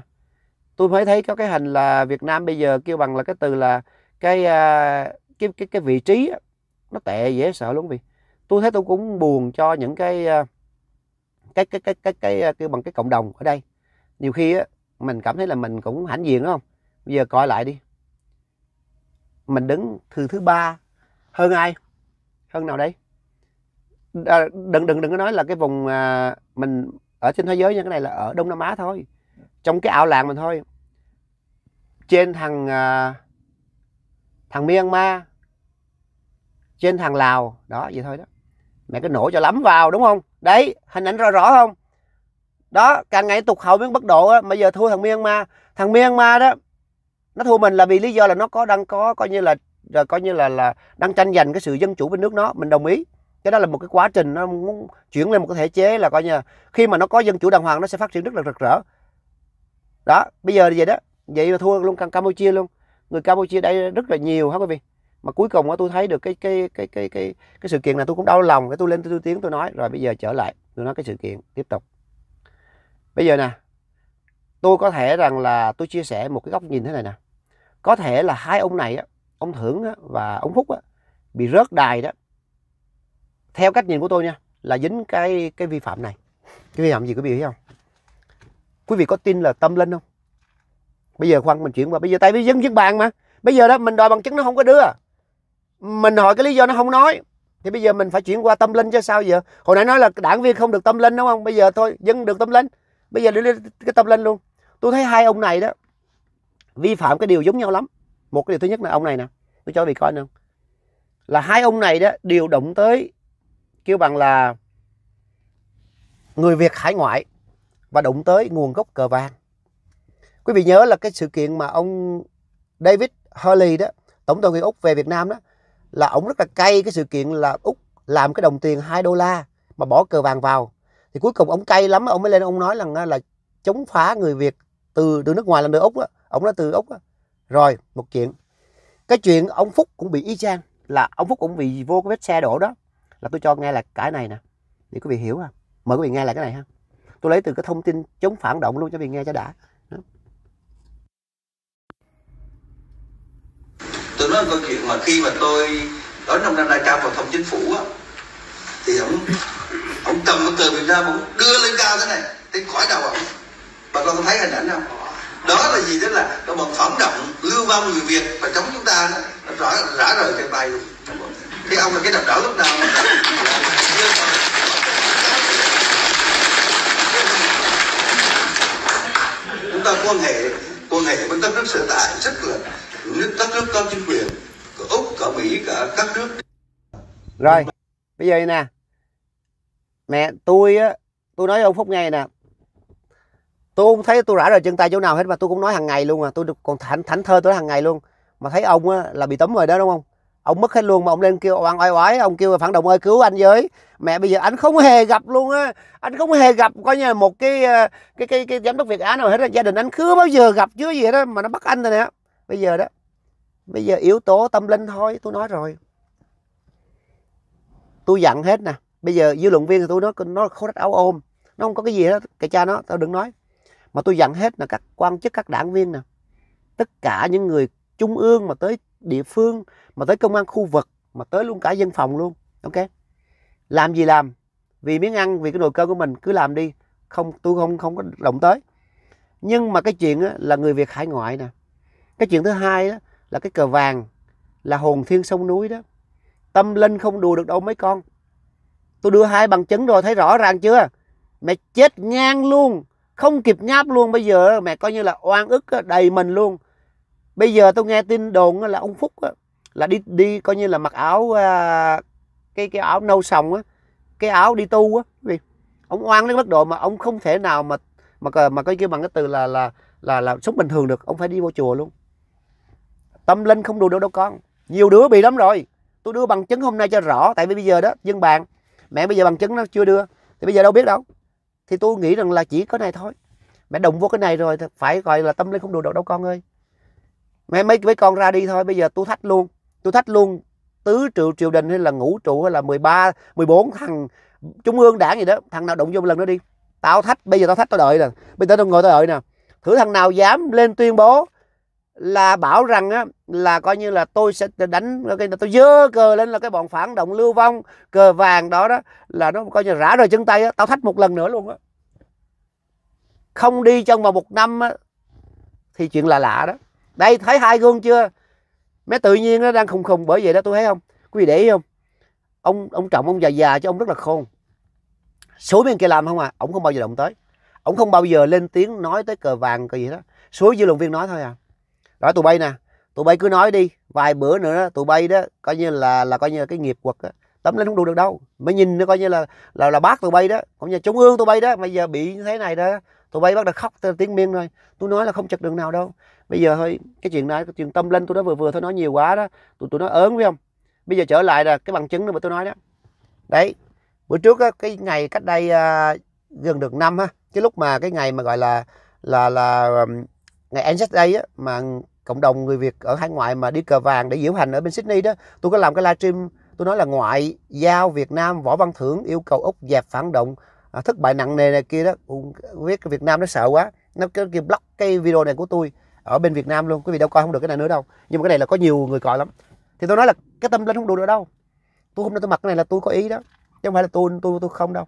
tôi mới thấy có cái hình là Việt Nam bây giờ kêu bằng là cái từ là cái à, cái cái, cái vị trí á, nó tệ dễ sợ luôn vì tôi thấy tôi cũng buồn cho những cái à, cái cái cái cái cái à, kêu bằng cái cộng đồng ở đây nhiều khi á mình cảm thấy là mình cũng hãnh diện đúng không bây giờ coi lại đi mình đứng thứ thứ ba hơn ai hơn nào đấy à, đừng đừng đừng có nói là cái vùng à, mình ở trên thế giới nha cái này là ở đông nam á thôi trong cái ảo làng mình thôi trên thằng à, thằng myanmar trên thằng lào đó vậy thôi đó mẹ cái nổ cho lắm vào đúng không đấy hình ảnh rõ rõ không đó càng ngày tục hậu biến bất độ á mà giờ thua thằng myanmar thằng myanmar đó nó thua mình là vì lý do là nó có đang có coi như là rồi coi như là là đang tranh giành cái sự dân chủ bên nước nó mình đồng ý cái đó là một cái quá trình nó muốn chuyển lên một cái thể chế là coi như khi mà nó có dân chủ đàng hoàng nó sẽ phát triển rất là rực rỡ đó bây giờ vậy đó vậy là thua luôn Campuchia luôn người Campuchia đây rất là nhiều hả quý vị mà cuối cùng tôi thấy được cái cái cái cái cái cái sự kiện này tôi cũng đau lòng cái tôi lên tôi tiếng tôi nói rồi bây giờ trở lại tôi nói cái sự kiện tiếp tục bây giờ nè tôi có thể rằng là tôi chia sẻ một cái góc nhìn thế này nè có thể là hai ông này á ông thưởng á, và ông phúc á, bị rớt đài đó theo cách nhìn của tôi nha là dính cái cái vi phạm này cái vi phạm gì quý vị thấy không quý vị có tin là tâm linh không bây giờ khoan mình chuyển qua bây giờ tại vì dân dân bàn mà bây giờ đó mình đòi bằng chứng nó không có đưa mình hỏi cái lý do nó không nói thì bây giờ mình phải chuyển qua tâm linh chứ sao giờ hồi nãy nói là đảng viên không được tâm linh đúng không bây giờ thôi dân được tâm linh bây giờ đưa cái tâm linh luôn tôi thấy hai ông này đó vi phạm cái điều giống nhau lắm một cái điều thứ nhất là ông này nè tôi cho vị coi nè là hai ông này đó đều động tới kêu bằng là người Việt hải ngoại và đụng tới nguồn gốc cờ vàng. Quý vị nhớ là cái sự kiện mà ông David Hurley đó, tổng thống người Úc về Việt Nam đó, là ông rất là cay cái sự kiện là Úc làm cái đồng tiền 2 đô la mà bỏ cờ vàng vào. Thì cuối cùng ông cay lắm, ông mới lên ông nói rằng là chống phá người Việt từ từ nước ngoài làm từ Úc đó. Ông nói từ Úc đó. Rồi, một chuyện. Cái chuyện ông Phúc cũng bị y chang là ông Phúc cũng bị vô cái vết xe đổ đó là tôi cho nghe là cái này nè để quý vị hiểu không? mời quý vị nghe lại cái này ha tôi lấy từ cái thông tin chống phản động luôn cho quý vị nghe cho đã Đó. tôi nói câu chuyện mà khi mà tôi ở năm năm nay cao vào thông chính phủ á thì ông ông cầm cái cờ Việt Nam ông đưa lên cao thế này đến khỏi đầu ông bà con thấy hình ảnh không đó là gì đó là cái bọn phản động lưu vong người Việt và chống chúng ta đó, nó rõ rõ rời trên tay luôn cái ông là cái đập đỡ lúc nào chúng ta quan hệ quan hệ với các nước sở tại rất là nước các nước có chính quyền cả úc cả mỹ cả các nước rồi bây giờ nè mẹ tôi á tôi nói ông phúc ngay nè tôi không thấy tôi rã rời chân tay chỗ nào hết mà tôi cũng nói hàng ngày luôn à tôi còn thảnh thảnh thơ tôi hàng ngày luôn mà thấy ông á là bị tấm rồi đó đúng không ông mất hết luôn mà ông lên kêu oan oai oái ông kêu phản động ơi cứu anh với mẹ bây giờ anh không hề gặp luôn á anh không hề gặp coi như là một cái ờ, cái cái cái giám đốc việt á nào hết gia đình anh cứ bao giờ gặp chứ gì đó mà nó bắt anh rồi nè bây giờ đó bây giờ yếu tố tâm linh thôi tôi nói rồi tôi dặn hết nè bây giờ dư luận viên thì tôi nói nó khối đất áo ôm nó không có cái gì hết cái cha nó tao đừng nói mà tôi dặn hết là các quan chức các đảng viên nè tất cả những người trung ương mà tới địa phương mà tới công an khu vực mà tới luôn cả dân phòng luôn ok làm gì làm vì miếng ăn vì cái nồi cơm của mình cứ làm đi không tôi không không có động tới nhưng mà cái chuyện á, là người việt hải ngoại nè cái chuyện thứ hai đó là cái cờ vàng là hồn thiên sông núi đó tâm linh không đùa được đâu mấy con tôi đưa hai bằng chứng rồi thấy rõ ràng chưa mẹ chết ngang luôn không kịp nháp luôn bây giờ mẹ coi như là oan ức đầy mình luôn bây giờ tôi nghe tin đồn là ông phúc là đi đi coi như là mặc áo à, cái cái áo nâu sòng á cái áo đi tu á vì ông oan đến mức độ mà ông không thể nào mà mà mà coi kia bằng cái từ là là là là sống bình thường được ông phải đi vô chùa luôn tâm linh không đủ đâu đâu con nhiều đứa bị lắm rồi tôi đưa bằng chứng hôm nay cho rõ tại vì bây giờ đó dân bạn mẹ bây giờ bằng chứng nó chưa đưa thì bây giờ đâu biết đâu thì tôi nghĩ rằng là chỉ có này thôi mẹ đụng vô cái này rồi phải gọi là tâm linh không đủ đâu đâu con ơi mẹ mấy mấy con ra đi thôi bây giờ tôi thách luôn tôi thách luôn tứ triệu triều đình hay là ngũ trụ hay là 13, 14 thằng trung ương đảng gì đó thằng nào động vô một lần đó đi tao thách bây giờ tao thách tao đợi nè bây giờ tao ngồi tao đợi nè thử thằng nào dám lên tuyên bố là bảo rằng á là coi như là tôi sẽ đánh cái tôi dơ cờ lên là cái bọn phản động lưu vong cờ vàng đó đó là nó coi như rã rời chân tay á tao thách một lần nữa luôn á không đi trong vòng một năm á thì chuyện là lạ đó đây thấy hai gương chưa mé tự nhiên nó đang khùng khùng bởi vậy đó tôi thấy không quý vị để ý không ông ông trọng ông già già chứ ông rất là khôn số bên kia làm không à ông không bao giờ động tới ông không bao giờ lên tiếng nói tới cờ vàng cờ gì đó số dư luận viên nói thôi à đó tụi bay nè tụi bay cứ nói đi vài bữa nữa đó, tụi bay đó coi như là là coi như là cái nghiệp quật đó. tấm lên không đủ được đâu mới nhìn nó coi như là là là bác tụi bay đó cũng như trung ương tụi bay đó bây giờ bị như thế này đó tụi bay bắt đầu khóc tiếng miên rồi tôi nói là không chật đường nào đâu bây giờ thôi cái chuyện này cái chuyện tâm linh tôi nói vừa vừa thôi nói nhiều quá đó tụi tôi nói ớn phải không bây giờ trở lại là cái bằng chứng mà tôi nói đó đấy bữa trước á, cái ngày cách đây à, gần được năm á cái lúc mà cái ngày mà gọi là là là ngày Anzac Day á mà cộng đồng người Việt ở hải ngoại mà đi cờ vàng để diễu hành ở bên Sydney đó tôi có làm cái livestream tôi nói là ngoại giao Việt Nam võ văn thưởng yêu cầu úc dẹp phản động à, thất bại nặng nề này kia đó viết cái Việt Nam nó sợ quá nó kêu block cái video này của tôi ở bên Việt Nam luôn quý vị đâu coi không được cái này nữa đâu nhưng mà cái này là có nhiều người coi lắm thì tôi nói là cái tâm linh không đủ được đâu tôi hôm nay tôi mặc cái này là tôi có ý đó chứ không phải là tôi tôi tôi không đâu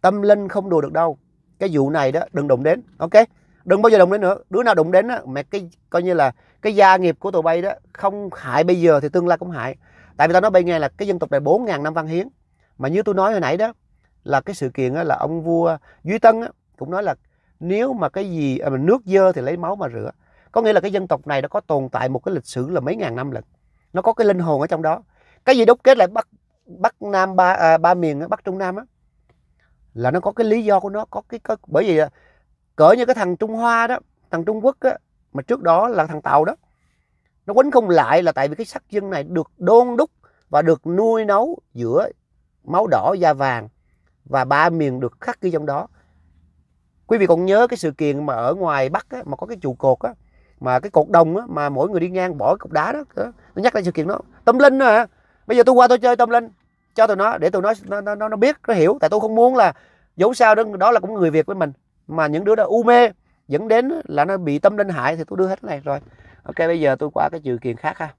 tâm linh không đùa được đâu cái vụ này đó đừng đụng đến ok đừng bao giờ đụng đến nữa đứa nào đụng đến đó, mẹ cái coi như là cái gia nghiệp của tụi bay đó không hại bây giờ thì tương lai cũng hại tại vì tao nói bay nghe là cái dân tộc này bốn ngàn năm văn hiến mà như tôi nói hồi nãy đó là cái sự kiện đó, là ông vua duy tân đó, cũng nói là nếu mà cái gì à, mà nước dơ thì lấy máu mà rửa có nghĩa là cái dân tộc này đã có tồn tại một cái lịch sử là mấy ngàn năm lận nó có cái linh hồn ở trong đó cái gì đúc kết lại bắc bắc nam ba à, ba miền bắc trung nam á là nó có cái lý do của nó có cái có, bởi vì à, cỡ như cái thằng trung hoa đó thằng trung quốc á mà trước đó là thằng tàu đó nó quấn không lại là tại vì cái sắc dân này được đôn đúc và được nuôi nấu giữa máu đỏ da vàng và ba miền được khắc ghi trong đó quý vị còn nhớ cái sự kiện mà ở ngoài bắc á, mà có cái trụ cột á mà cái cột đồng á, mà mỗi người đi ngang bỏ cục đá đó nó nhắc lại sự kiện đó tâm linh à bây giờ tôi qua tôi chơi tâm linh cho tụi nó để tụi nó nó, nó, nó biết nó hiểu tại tôi không muốn là dẫu sao đó đó là cũng người việt với mình mà những đứa đó u mê dẫn đến là nó bị tâm linh hại thì tôi đưa hết cái này rồi ok bây giờ tôi qua cái sự kiện khác ha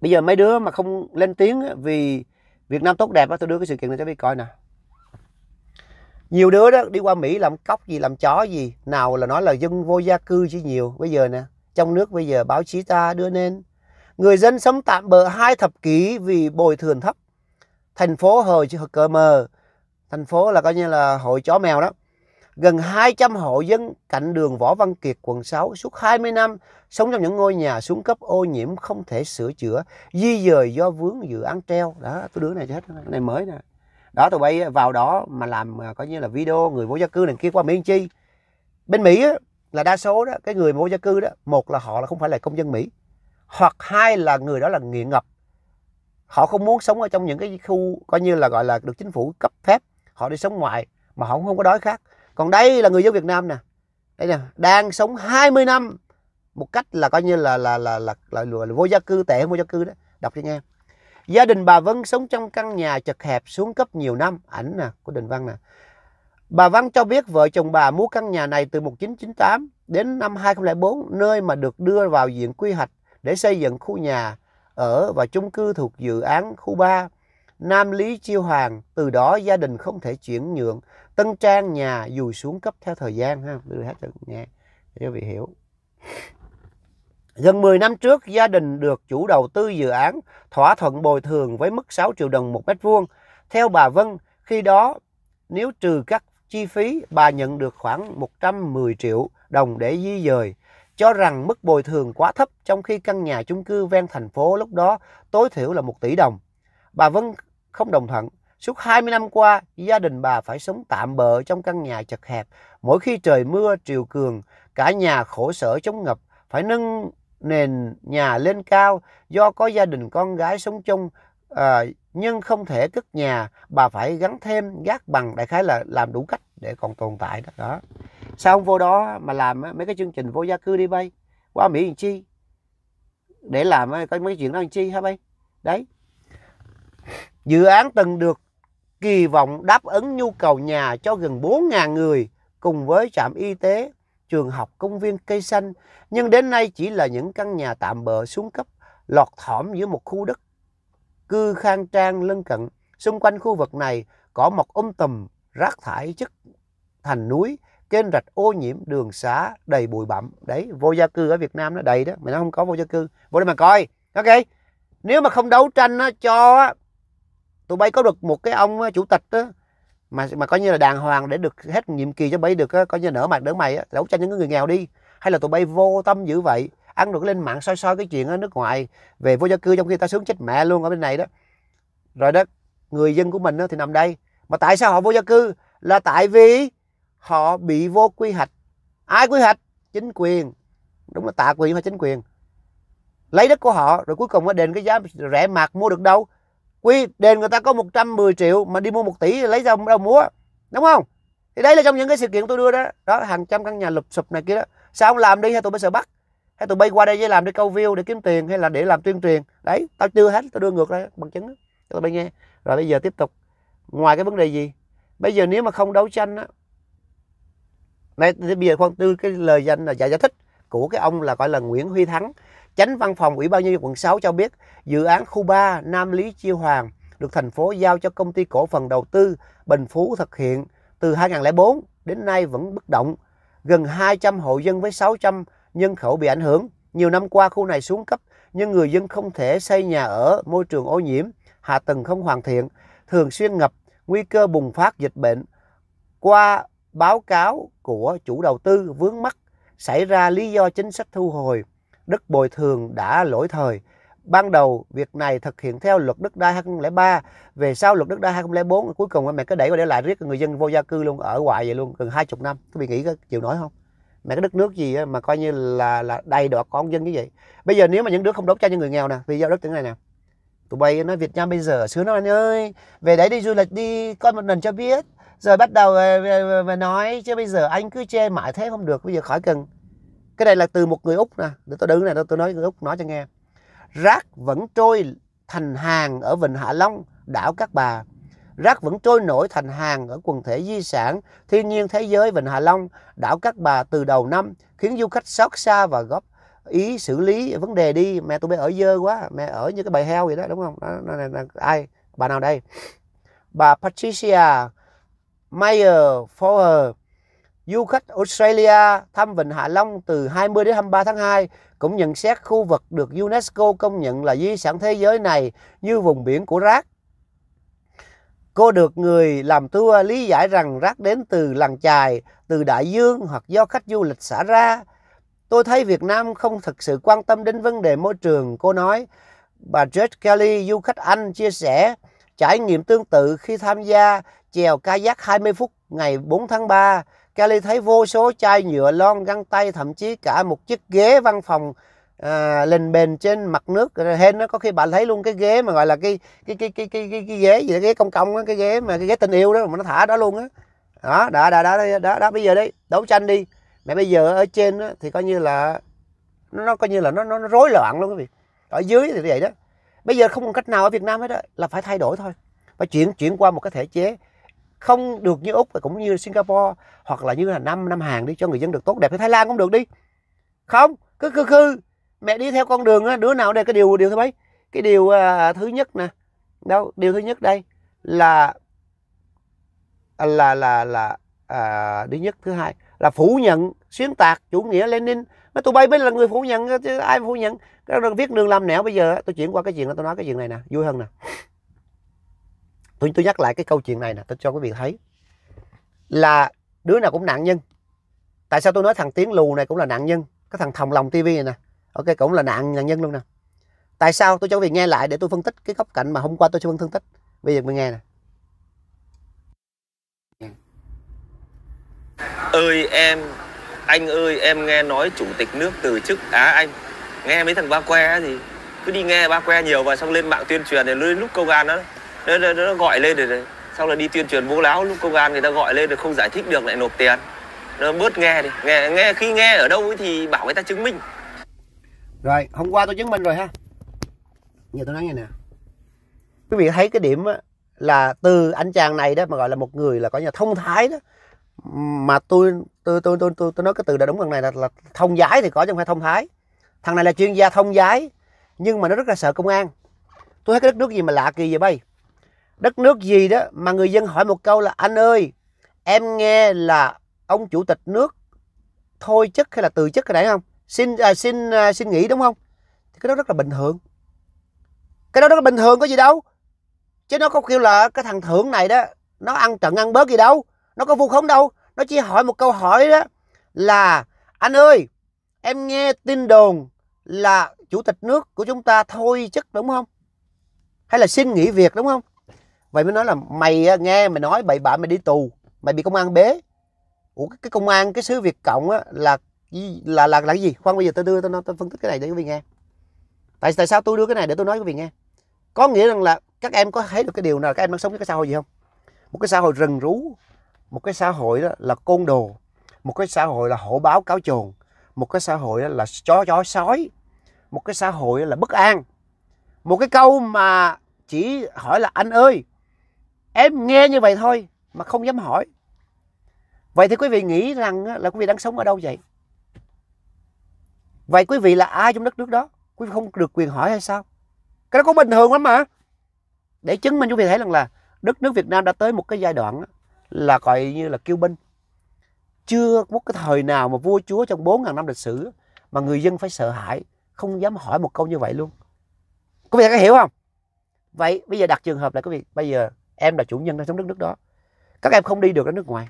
bây giờ mấy đứa mà không lên tiếng vì việt nam tốt đẹp á tôi đưa cái sự kiện này cho đi coi nè nhiều đứa đó đi qua mỹ làm cóc gì làm chó gì nào là nói là dân vô gia cư chứ nhiều bây giờ nè trong nước bây giờ báo chí ta đưa lên người dân sống tạm bỡ hai thập kỷ vì bồi thường thấp thành phố hờ chứ cờ mờ thành phố là coi như là hội chó mèo đó gần 200 hộ dân cạnh đường Võ Văn Kiệt, quận 6 suốt 20 năm sống trong những ngôi nhà xuống cấp ô nhiễm không thể sửa chữa, di dời do vướng dự án treo. Đó, tôi đứa này chết, này mới nè đó tụi bay ờ, vào đó mà làm ờ, coi như là video người vô gia cư này kia qua miền chi bên Mỹ là đa số đó cái người vô gia cư đó một là họ là không phải là công dân Mỹ hoặc hai là người đó là nghiện ngập họ không muốn sống ở trong những cái khu coi như là gọi là được chính phủ cấp phép họ đi sống ngoài mà họ không có đói khác còn đây là người dân Việt Nam nè đây nè đang sống 20 năm một cách là coi như là là là là, là, là, là vô gia cư tệ vô gia cư đó đọc cho nghe Gia đình bà Vân sống trong căn nhà chật hẹp xuống cấp nhiều năm. Ảnh nè, của Đình Văn nè. Bà Văn cho biết vợ chồng bà mua căn nhà này từ 1998 đến năm 2004, nơi mà được đưa vào diện quy hoạch để xây dựng khu nhà ở và chung cư thuộc dự án khu 3 Nam Lý Chiêu Hoàng. Từ đó gia đình không thể chuyển nhượng tân trang nhà dù xuống cấp theo thời gian ha. Đưa hết cho nghe để cho vị hiểu. Gần 10 năm trước, gia đình được chủ đầu tư dự án thỏa thuận bồi thường với mức 6 triệu đồng một mét vuông. Theo bà Vân, khi đó nếu trừ các chi phí, bà nhận được khoảng 110 triệu đồng để di dời, cho rằng mức bồi thường quá thấp trong khi căn nhà chung cư ven thành phố lúc đó tối thiểu là 1 tỷ đồng. Bà Vân không đồng thuận. Suốt 20 năm qua, gia đình bà phải sống tạm bợ trong căn nhà chật hẹp. Mỗi khi trời mưa, triều cường, cả nhà khổ sở chống ngập, phải nâng nền nhà lên cao do có gia đình con gái sống chung à, nhưng không thể cất nhà bà phải gắn thêm gác bằng đại khái là làm đủ cách để còn tồn tại đó, đó. sao ông vô đó mà làm mấy cái chương trình vô gia cư đi bay qua mỹ làm chi để làm có mấy chuyện đó làm chi hả bay đấy dự án từng được kỳ vọng đáp ứng nhu cầu nhà cho gần 4.000 người cùng với trạm y tế trường học, công viên, cây xanh. Nhưng đến nay chỉ là những căn nhà tạm bờ xuống cấp, lọt thỏm giữa một khu đất cư khang trang lân cận. Xung quanh khu vực này, có một um tùm, rác thải chất thành núi, kênh rạch ô nhiễm, đường xá đầy bụi bặm. Đấy, vô gia cư ở Việt Nam nó đầy đó, mà nó không có vô gia cư. Vô đây mà coi, ok. Nếu mà không đấu tranh nó cho, tụi bay có được một cái ông chủ tịch đó, mà mà coi như là đàng hoàng để được hết nhiệm kỳ cho bay được á, coi như nở mặt đỡ mày á, đấu tranh những người nghèo đi hay là tụi bay vô tâm dữ vậy ăn được lên mạng soi soi cái chuyện ở nước ngoài về vô gia cư trong khi ta sướng chết mẹ luôn ở bên này đó rồi đó người dân của mình thì nằm đây mà tại sao họ vô gia cư là tại vì họ bị vô quy hoạch ai quy hoạch chính quyền đúng là tạ quyền hay chính quyền lấy đất của họ rồi cuối cùng nó đền cái giá rẻ mạt mua được đâu quy đền người ta có 110 triệu mà đi mua 1 tỷ lấy ra đâu múa đúng không thì đấy là trong những cái sự kiện tôi đưa đó đó hàng trăm căn nhà lụp sụp này kia đó sao không làm đi hay tôi mới sợ bắt hay tụi bay qua đây với làm đi câu view để kiếm tiền hay là để làm tuyên truyền đấy tao chưa hết tao đưa ngược ra bằng chứng đó, cho tụi bay nghe rồi bây giờ tiếp tục ngoài cái vấn đề gì bây giờ nếu mà không đấu tranh á này bây giờ khoan tư cái lời danh là giải giải thích của cái ông là gọi là Nguyễn Huy Thắng Chánh văn phòng Ủy ban nhân dân quận 6 cho biết, dự án khu 3 Nam Lý Chiêu Hoàng được thành phố giao cho công ty cổ phần đầu tư Bình Phú thực hiện từ 2004 đến nay vẫn bất động. Gần 200 hộ dân với 600 nhân khẩu bị ảnh hưởng. Nhiều năm qua khu này xuống cấp nhưng người dân không thể xây nhà ở, môi trường ô nhiễm, hạ tầng không hoàn thiện, thường xuyên ngập, nguy cơ bùng phát dịch bệnh. Qua báo cáo của chủ đầu tư vướng mắt xảy ra lý do chính sách thu hồi đất bồi thường đã lỗi thời. Ban đầu việc này thực hiện theo luật đất đai 2003, về sau luật đất đai 2004 cuối cùng mẹ cứ đẩy qua để lại riết người dân vô gia cư luôn ở hoài vậy luôn gần 20 năm. có bị nghĩ chịu nổi không? Mẹ cái đất nước gì mà coi như là là đầy đọa con dân như vậy. Bây giờ nếu mà những đứa không đốt cho những người nghèo nè, vì giao đất tiếng này nè. Tụi bay nói Việt Nam bây giờ sướng nó anh ơi, về đấy đi du lịch đi, con một lần cho biết. Rồi bắt đầu mà ờ, ờ, ờ, nói chứ bây giờ anh cứ chê mãi thế không được, bây giờ khỏi cần cái này là từ một người úc nè để tôi đứng này tôi nói người úc nói cho nghe rác vẫn trôi thành hàng ở vịnh hạ long đảo cát bà rác vẫn trôi nổi thành hàng ở quần thể di sản thiên nhiên thế giới vịnh hạ long đảo cát bà từ đầu năm khiến du khách xót xa và góp ý xử lý vấn đề đi mẹ tôi bé ở dơ quá mẹ ở như cái bầy heo vậy đó đúng không ai bà nào đây bà Patricia Mayer Fowler Du khách Australia thăm Vịnh Hạ Long từ 20 đến 23 tháng 2 cũng nhận xét khu vực được UNESCO công nhận là di sản thế giới này như vùng biển của rác. Cô được người làm tour lý giải rằng rác đến từ làng chài, từ đại dương hoặc do khách du lịch xả ra. Tôi thấy Việt Nam không thực sự quan tâm đến vấn đề môi trường, cô nói. Bà Jade Kelly, du khách Anh, chia sẻ trải nghiệm tương tự khi tham gia chèo kayak 20 phút ngày 4 tháng 3 Kelly thấy vô số chai nhựa lon găng tay thậm chí cả một chiếc ghế văn phòng à, lình bền trên mặt nước hên nó có khi bạn thấy luôn cái ghế mà gọi là cái cái cái cái cái, cái, cái ghế gì đó, ghế công cộng đó, cái ghế mà cái ghế tình yêu đó mà nó thả đó luôn á đó. đó đó đó đó đó đó bây giờ đi đấu tranh đi mẹ bây giờ ở trên đó, thì coi như là nó nó coi như là nó nó, nó rối loạn luôn quý vị ở dưới thì vậy đó bây giờ không còn cách nào ở Việt Nam hết đó là phải thay đổi thôi phải chuyển chuyển qua một cái thể chế không được như Úc và cũng như Singapore hoặc là như là năm năm hàng đi cho người dân được tốt đẹp thì Thái Lan cũng được đi không cứ cứ khư mẹ đi theo con đường đó, đứa nào đây cái điều điều thứ mấy cái điều uh, thứ nhất nè đâu điều thứ nhất đây là là là là à, thứ nhất thứ hai là phủ nhận xuyên tạc chủ nghĩa Lenin mà tụi bay mới là người phủ nhận chứ ai phủ nhận các viết đường làm nẻo bây giờ tôi chuyển qua cái chuyện đó tôi nói cái chuyện này nè vui hơn nè tôi tôi nhắc lại cái câu chuyện này nè tôi cho quý vị thấy là đứa nào cũng nạn nhân tại sao tôi nói thằng tiến lù này cũng là nạn nhân cái thằng thòng lòng TV này nè ok cũng là nạn nạn nhân luôn nè tại sao tôi cho quý vị nghe lại để tôi phân tích cái góc cạnh mà hôm qua tôi chưa phân tích bây giờ mình nghe nè ơi em anh ơi em nghe nói chủ tịch nước từ chức á anh nghe mấy thằng ba que gì cứ đi nghe ba que nhiều và xong lên mạng tuyên truyền thì lúc công an đó nó, nó, nó gọi lên rồi sau là đi tuyên truyền vô láo lúc công an người ta gọi lên rồi không giải thích được lại nộp tiền nó bớt nghe đi nghe nghe khi nghe ở đâu ấy thì bảo người ta chứng minh rồi hôm qua tôi chứng minh rồi ha giờ tôi nói như nè quý vị thấy cái điểm á, là từ anh chàng này đó mà gọi là một người là có nhà thông thái đó mà tôi tôi tôi tôi tôi, tôi nói cái từ đã đúng lần này là, là thông giái thì có chứ không phải thông thái thằng này là chuyên gia thông giái nhưng mà nó rất là sợ công an tôi thấy cái đất nước gì mà lạ kỳ vậy bay đất nước gì đó mà người dân hỏi một câu là anh ơi em nghe là ông chủ tịch nước thôi chức hay là từ chức cái này không xin à, xin à, xin nghỉ đúng không thì cái đó rất là bình thường cái đó rất là bình thường có gì đâu chứ nó có kêu là cái thằng thưởng này đó nó ăn trận ăn bớt gì đâu nó có vu khống đâu nó chỉ hỏi một câu hỏi đó là anh ơi em nghe tin đồn là chủ tịch nước của chúng ta thôi chức đúng không hay là xin nghỉ việc đúng không vậy mới nói là mày nghe mày nói bậy bạ mày đi tù mày bị công an bế ủa cái công an cái xứ việt cộng á, là là là là cái gì khoan bây giờ tôi đưa tôi, tôi phân tích cái này để quý vị nghe tại tại sao tôi đưa cái này để tôi nói quý vị nghe có nghĩa rằng là các em có thấy được cái điều nào các em đang sống với cái xã hội gì không một cái xã hội rừng rú một cái xã hội đó là côn đồ một cái xã hội là hổ báo cáo chồn một cái xã hội đó là chó chó sói một cái xã hội là bất an một cái câu mà chỉ hỏi là anh ơi em nghe như vậy thôi mà không dám hỏi vậy thì quý vị nghĩ rằng là quý vị đang sống ở đâu vậy vậy quý vị là ai trong đất nước đó quý vị không được quyền hỏi hay sao cái đó có bình thường lắm mà để chứng minh quý vị thấy rằng là đất nước Việt Nam đã tới một cái giai đoạn là gọi như là kiêu binh chưa có cái thời nào mà vua chúa trong 4.000 năm lịch sử mà người dân phải sợ hãi không dám hỏi một câu như vậy luôn quý vị có hiểu không vậy bây giờ đặt trường hợp là quý vị bây giờ em là chủ nhân đang sống đất nước đó các em không đi được đến nước ngoài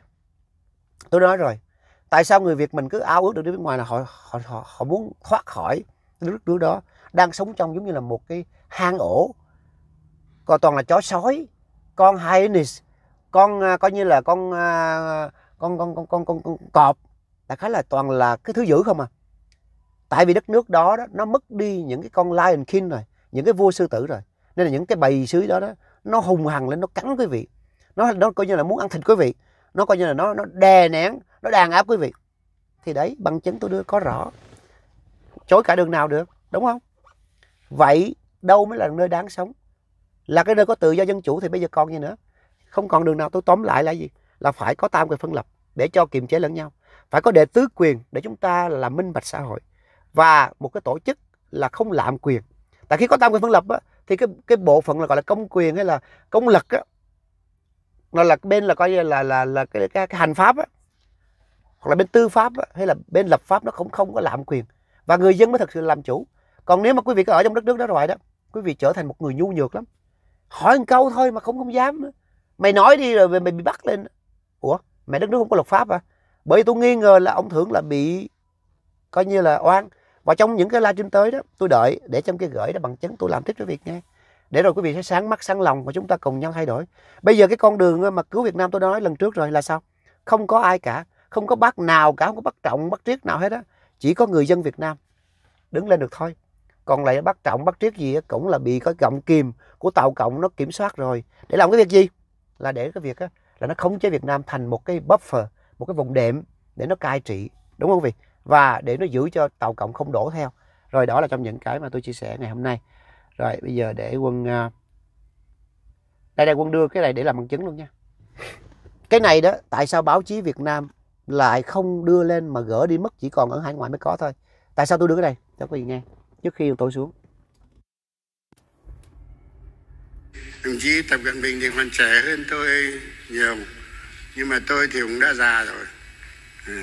tôi nói rồi tại sao người việt mình cứ ao ước được đi nước ngoài là họ họ họ, họ muốn thoát khỏi nước nước đó đang sống trong giống như là một cái hang ổ còn toàn là chó sói con hyenas con à, coi như là con, à, con con con con con con cọp là khá là toàn là cái thứ dữ không à tại vì đất nước đó, đó nó mất đi những cái con lion king rồi những cái vua sư tử rồi nên là những cái bầy sứ đó đó nó hùng hằng lên nó cắn quý vị nó nó coi như là muốn ăn thịt quý vị nó coi như là nó nó đè nén nó đàn áp quý vị thì đấy bằng chứng tôi đưa có rõ chối cả đường nào được đúng không vậy đâu mới là nơi đáng sống là cái nơi có tự do dân chủ thì bây giờ còn gì nữa không còn đường nào tôi tóm lại là gì là phải có tam quyền phân lập để cho kiềm chế lẫn nhau phải có đệ tứ quyền để chúng ta là minh bạch xã hội và một cái tổ chức là không lạm quyền tại khi có tam quyền phân lập á, thì cái cái bộ phận là gọi là công quyền hay là công lực á nó là bên là coi như là là là cái, cái, cái hành pháp á hoặc là bên tư pháp á, hay là bên lập pháp nó không không có lạm quyền và người dân mới thật sự làm chủ còn nếu mà quý vị có ở trong đất nước đó rồi đó quý vị trở thành một người nhu nhược lắm hỏi một câu thôi mà không không dám nữa. mày nói đi rồi mày bị bắt lên ủa mẹ đất nước không có luật pháp à bởi vì tôi nghi ngờ là ông thưởng là bị coi như là oan và trong những cái livestream tới đó tôi đợi để trong cái gửi đó bằng chứng tôi làm tiếp cho việc nghe để rồi quý vị sẽ sáng mắt sáng lòng và chúng ta cùng nhau thay đổi bây giờ cái con đường ờ, mà cứu Việt Nam tôi nói lần trước rồi là sao không có ai cả không có bác nào cả không có bác trọng bác triết nào hết á chỉ có người dân Việt Nam đứng lên được thôi còn lại bác trọng bác triết gì cũng là bị cái gọng kìm của tàu cộng nó kiểm soát rồi để làm cái việc gì là để cái việc á là nó khống chế Việt Nam thành một cái buffer một cái vùng đệm để nó cai trị đúng không quý vị và để nó giữ cho tàu cộng không đổ theo rồi đó là trong những cái mà tôi chia sẻ ngày hôm nay rồi bây giờ để quân à, đây đây quân đưa cái này để làm bằng chứng luôn nha cái này đó tại sao báo chí Việt Nam lại không đưa lên mà gỡ đi mất chỉ còn ở hải ngoại mới có thôi tại sao tôi đưa cái này cho quý vị nghe trước khi tôi xuống đồng chí Tập Cận Bình thì còn trẻ hơn tôi nhiều nhưng mà tôi thì cũng đã già rồi ừ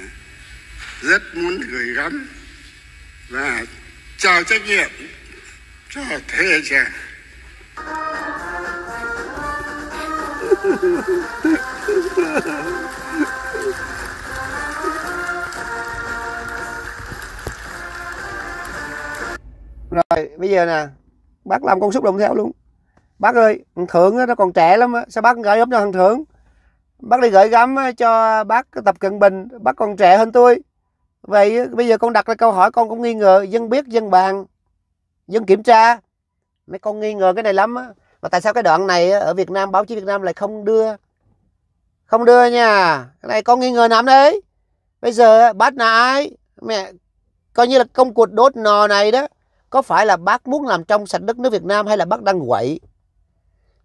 rất muốn gửi gắm và trao trách nhiệm cho thế hệ trẻ rồi bây giờ nè bác làm công xúc động theo luôn bác ơi thằng thưởng nó còn trẻ lắm á sao bác gửi gắm cho thằng thưởng bác đi gửi gắm cho bác tập cận bình bác còn trẻ hơn tôi vậy bây giờ con đặt ra câu hỏi con cũng nghi ngờ dân biết dân bàn dân kiểm tra mấy con nghi ngờ cái này lắm á mà tại sao cái đoạn này ở Việt Nam báo chí Việt Nam lại không đưa không đưa nha cái này con nghi ngờ lắm đấy bây giờ bác là ai mẹ coi như là công cuộc đốt nò này đó có phải là bác muốn làm trong sạch đất nước Việt Nam hay là bác đang quậy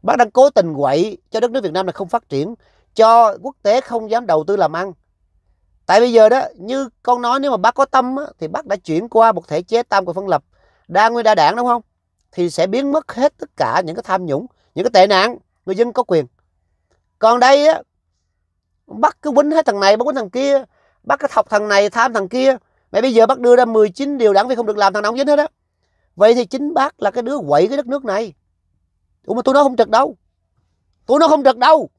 bác đang cố tình quậy cho đất nước Việt Nam là không phát triển cho quốc tế không dám đầu tư làm ăn Tại bây giờ đó, như con nói nếu mà bác có tâm á, thì bác đã chuyển qua một thể chế tam quyền phân lập đa nguyên đa đảng đúng không? Thì sẽ biến mất hết tất cả những cái tham nhũng, những cái tệ nạn người dân có quyền. Còn đây á, bác cứ quýnh hết thằng này, bác quýnh thằng kia, bác cứ thọc thằng này, tham thằng kia. Mà bây giờ bác đưa ra 19 điều đảng viên không được làm thằng nào không dính hết á. Vậy thì chính bác là cái đứa quậy cái đất nước này. Ủa mà tôi nói không trật đâu. Tôi nói không trật đâu.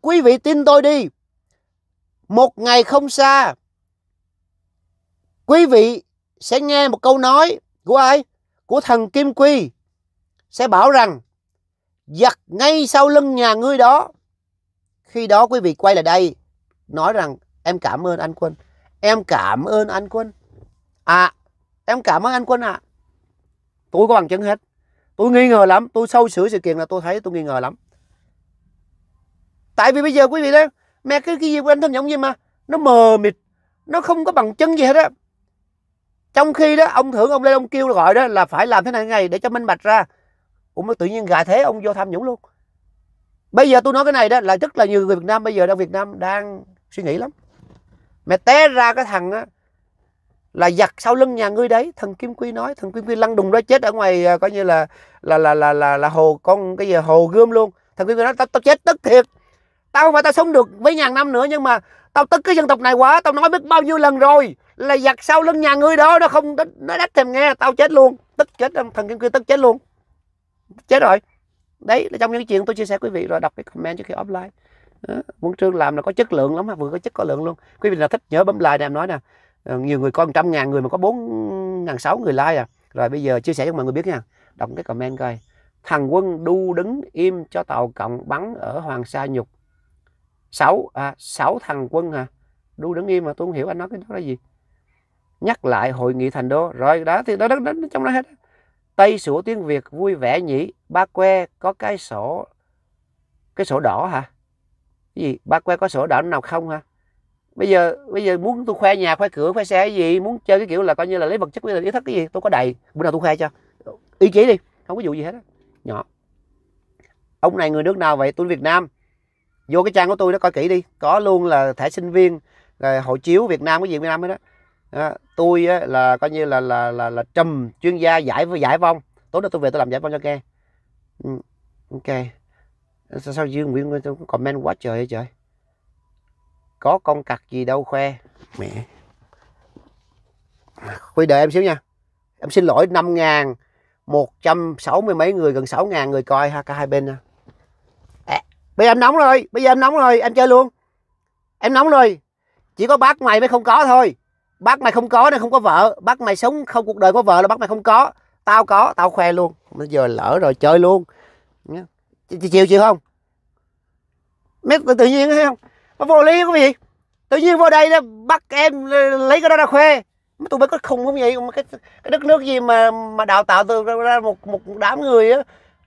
Quý vị tin tôi đi một ngày không xa quý vị sẽ nghe một câu nói của ai của thần kim quy sẽ bảo rằng giặt ngay sau lưng nhà ngươi đó khi đó quý vị quay lại đây nói rằng em cảm ơn anh quân em cảm ơn anh quân à em cảm ơn anh quân ạ à. tôi có bằng chứng hết tôi nghi ngờ lắm tôi sâu sửa sự kiện là tôi thấy tôi nghi ngờ lắm tại vì bây giờ quý vị đang mẹ cái cái gì của anh tham nhũng gì mà nó mờ mịt nó không có bằng chứng gì hết á trong khi đó ông thưởng ông lê ông kêu gọi đó là phải làm thế này ngày để cho minh bạch ra cũng tự nhiên gà thế ông vô tham nhũng luôn bây giờ tôi nói cái này đó là rất là nhiều người việt nam bây giờ đang việt nam đang suy nghĩ lắm mẹ té ra cái thằng á là giặt sau lưng nhà ngươi đấy thần kim quy nói thần kim quy lăn đùng đó chết ở ngoài à, coi như là là là là là, là hồ con cái gì hồ gươm luôn thần kim quy nói tao tao chết tức thiệt tao mà tao sống được mấy ngàn năm nữa nhưng mà tao tức cái dân tộc này quá tao nói biết bao nhiêu lần rồi là giặt sau lưng nhà ngươi đó nó không nó đách thèm nghe tao chết luôn tức chết thần kinh kia tức chết luôn chết rồi đấy là trong những chuyện tôi chia sẻ quý vị rồi đọc cái comment trước khi offline đó. Quân Trương làm là có chất lượng lắm mà vừa có chất có lượng luôn quý vị là thích nhớ bấm like để em nói nè ờ, nhiều người coi trăm ngàn người mà có bốn ngàn sáu người like à rồi bây giờ chia sẻ cho mọi người biết nha đọc cái comment coi thằng quân đu đứng im cho tàu cộng bắn ở hoàng sa nhục sáu à, sáu thằng quân hả à? đu đứng im mà tôi không hiểu anh nói cái đó là gì nhắc lại hội nghị thành đô rồi đó thì đó, đó, đó, đó trong đó hết tây sủa tiếng việt vui vẻ nhỉ ba que có cái sổ cái sổ đỏ hả cái gì ba que có sổ đỏ nào không hả bây giờ bây giờ muốn tôi khoe nhà khoe cửa khoe xe cái gì muốn chơi cái kiểu là coi như là lấy vật chất với là ý thức cái gì tôi có đầy bữa nào tôi khoe cho ý chí đi không có vụ gì hết đó. nhỏ ông này người nước nào vậy tôi việt nam vô cái trang của tôi đó coi kỹ đi có luôn là thẻ sinh viên rồi hộ chiếu Việt Nam cái gì Việt Nam ấy đó à, tôi á, là coi như là là là là trùm chuyên gia giải giải vong tối nay tôi về tôi làm giải vong cho nghe ok ừ, sao, sao Dương Nguyễn tôi comment quá trời ơi trời có con cặc gì đâu khoe mẹ quy à, đợi em xíu nha em xin lỗi năm ngàn một trăm sáu mươi mấy người gần sáu ngàn người coi ha cả hai bên nha bây giờ em nóng rồi bây giờ em nóng rồi em chơi luôn em nóng rồi chỉ có bác mày mới không có thôi bác mày không có nên không có vợ bác mày sống không cuộc đời có vợ là bác mày không có tao có tao khoe luôn bây giờ lỡ rồi chơi luôn chị chịu chịu không mấy tự nhiên thấy không nó vô lý có gì tự nhiên vô đây đó bắt em lấy cái đó ra khoe mấy tụi bay có khùng không vậy cái, cái đất nước gì mà mà đào tạo từ ra một một đám người á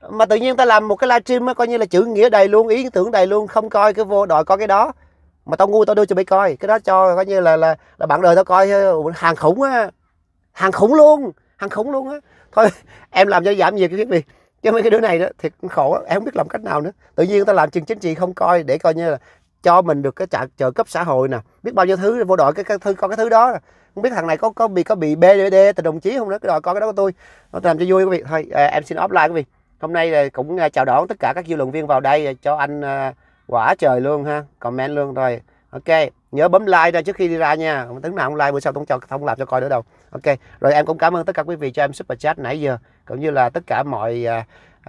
mà tự nhiên ta làm một cái livestream coi như là chữ nghĩa đầy luôn ý tưởng đầy luôn không coi cái vô đòi coi cái đó mà tao ngu tao đưa cho mày coi cái đó cho coi như là là, là bạn đời tao coi ờ, hàng khủng á hàng khủng luôn hàng khủng luôn á thôi em làm cho giảm nhiều cái việc bị chứ mấy cái đứa này đó thiệt khổ em không biết làm cách nào nữa tự nhiên tao làm chương chính trị không coi để coi như là cho mình được cái trợ, trợ cấp xã hội nè biết bao nhiêu thứ vô đội cái, cái thứ coi cái thứ đó không biết thằng này có có bị có bị bd từ đồng chí không đó cái đòi coi cái đó của tôi nó làm cho vui quý vị thôi à, em xin offline quý vị hôm nay cũng à, chào đón tất cả các dư luận viên vào đây à, cho anh à, quả trời luôn ha comment luôn rồi ok nhớ bấm like ra trước khi đi ra nha tính nào không like bữa sau tôi không, cho, không làm cho coi nữa đâu ok rồi em cũng cảm ơn tất cả quý vị cho em super chat nãy giờ cũng như là tất cả mọi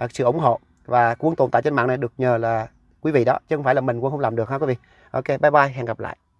sự ủng hộ và cuốn tồn tại trên mạng này được nhờ là quý vị đó chứ không phải là mình cũng không làm được ha quý vị ok bye bye hẹn gặp lại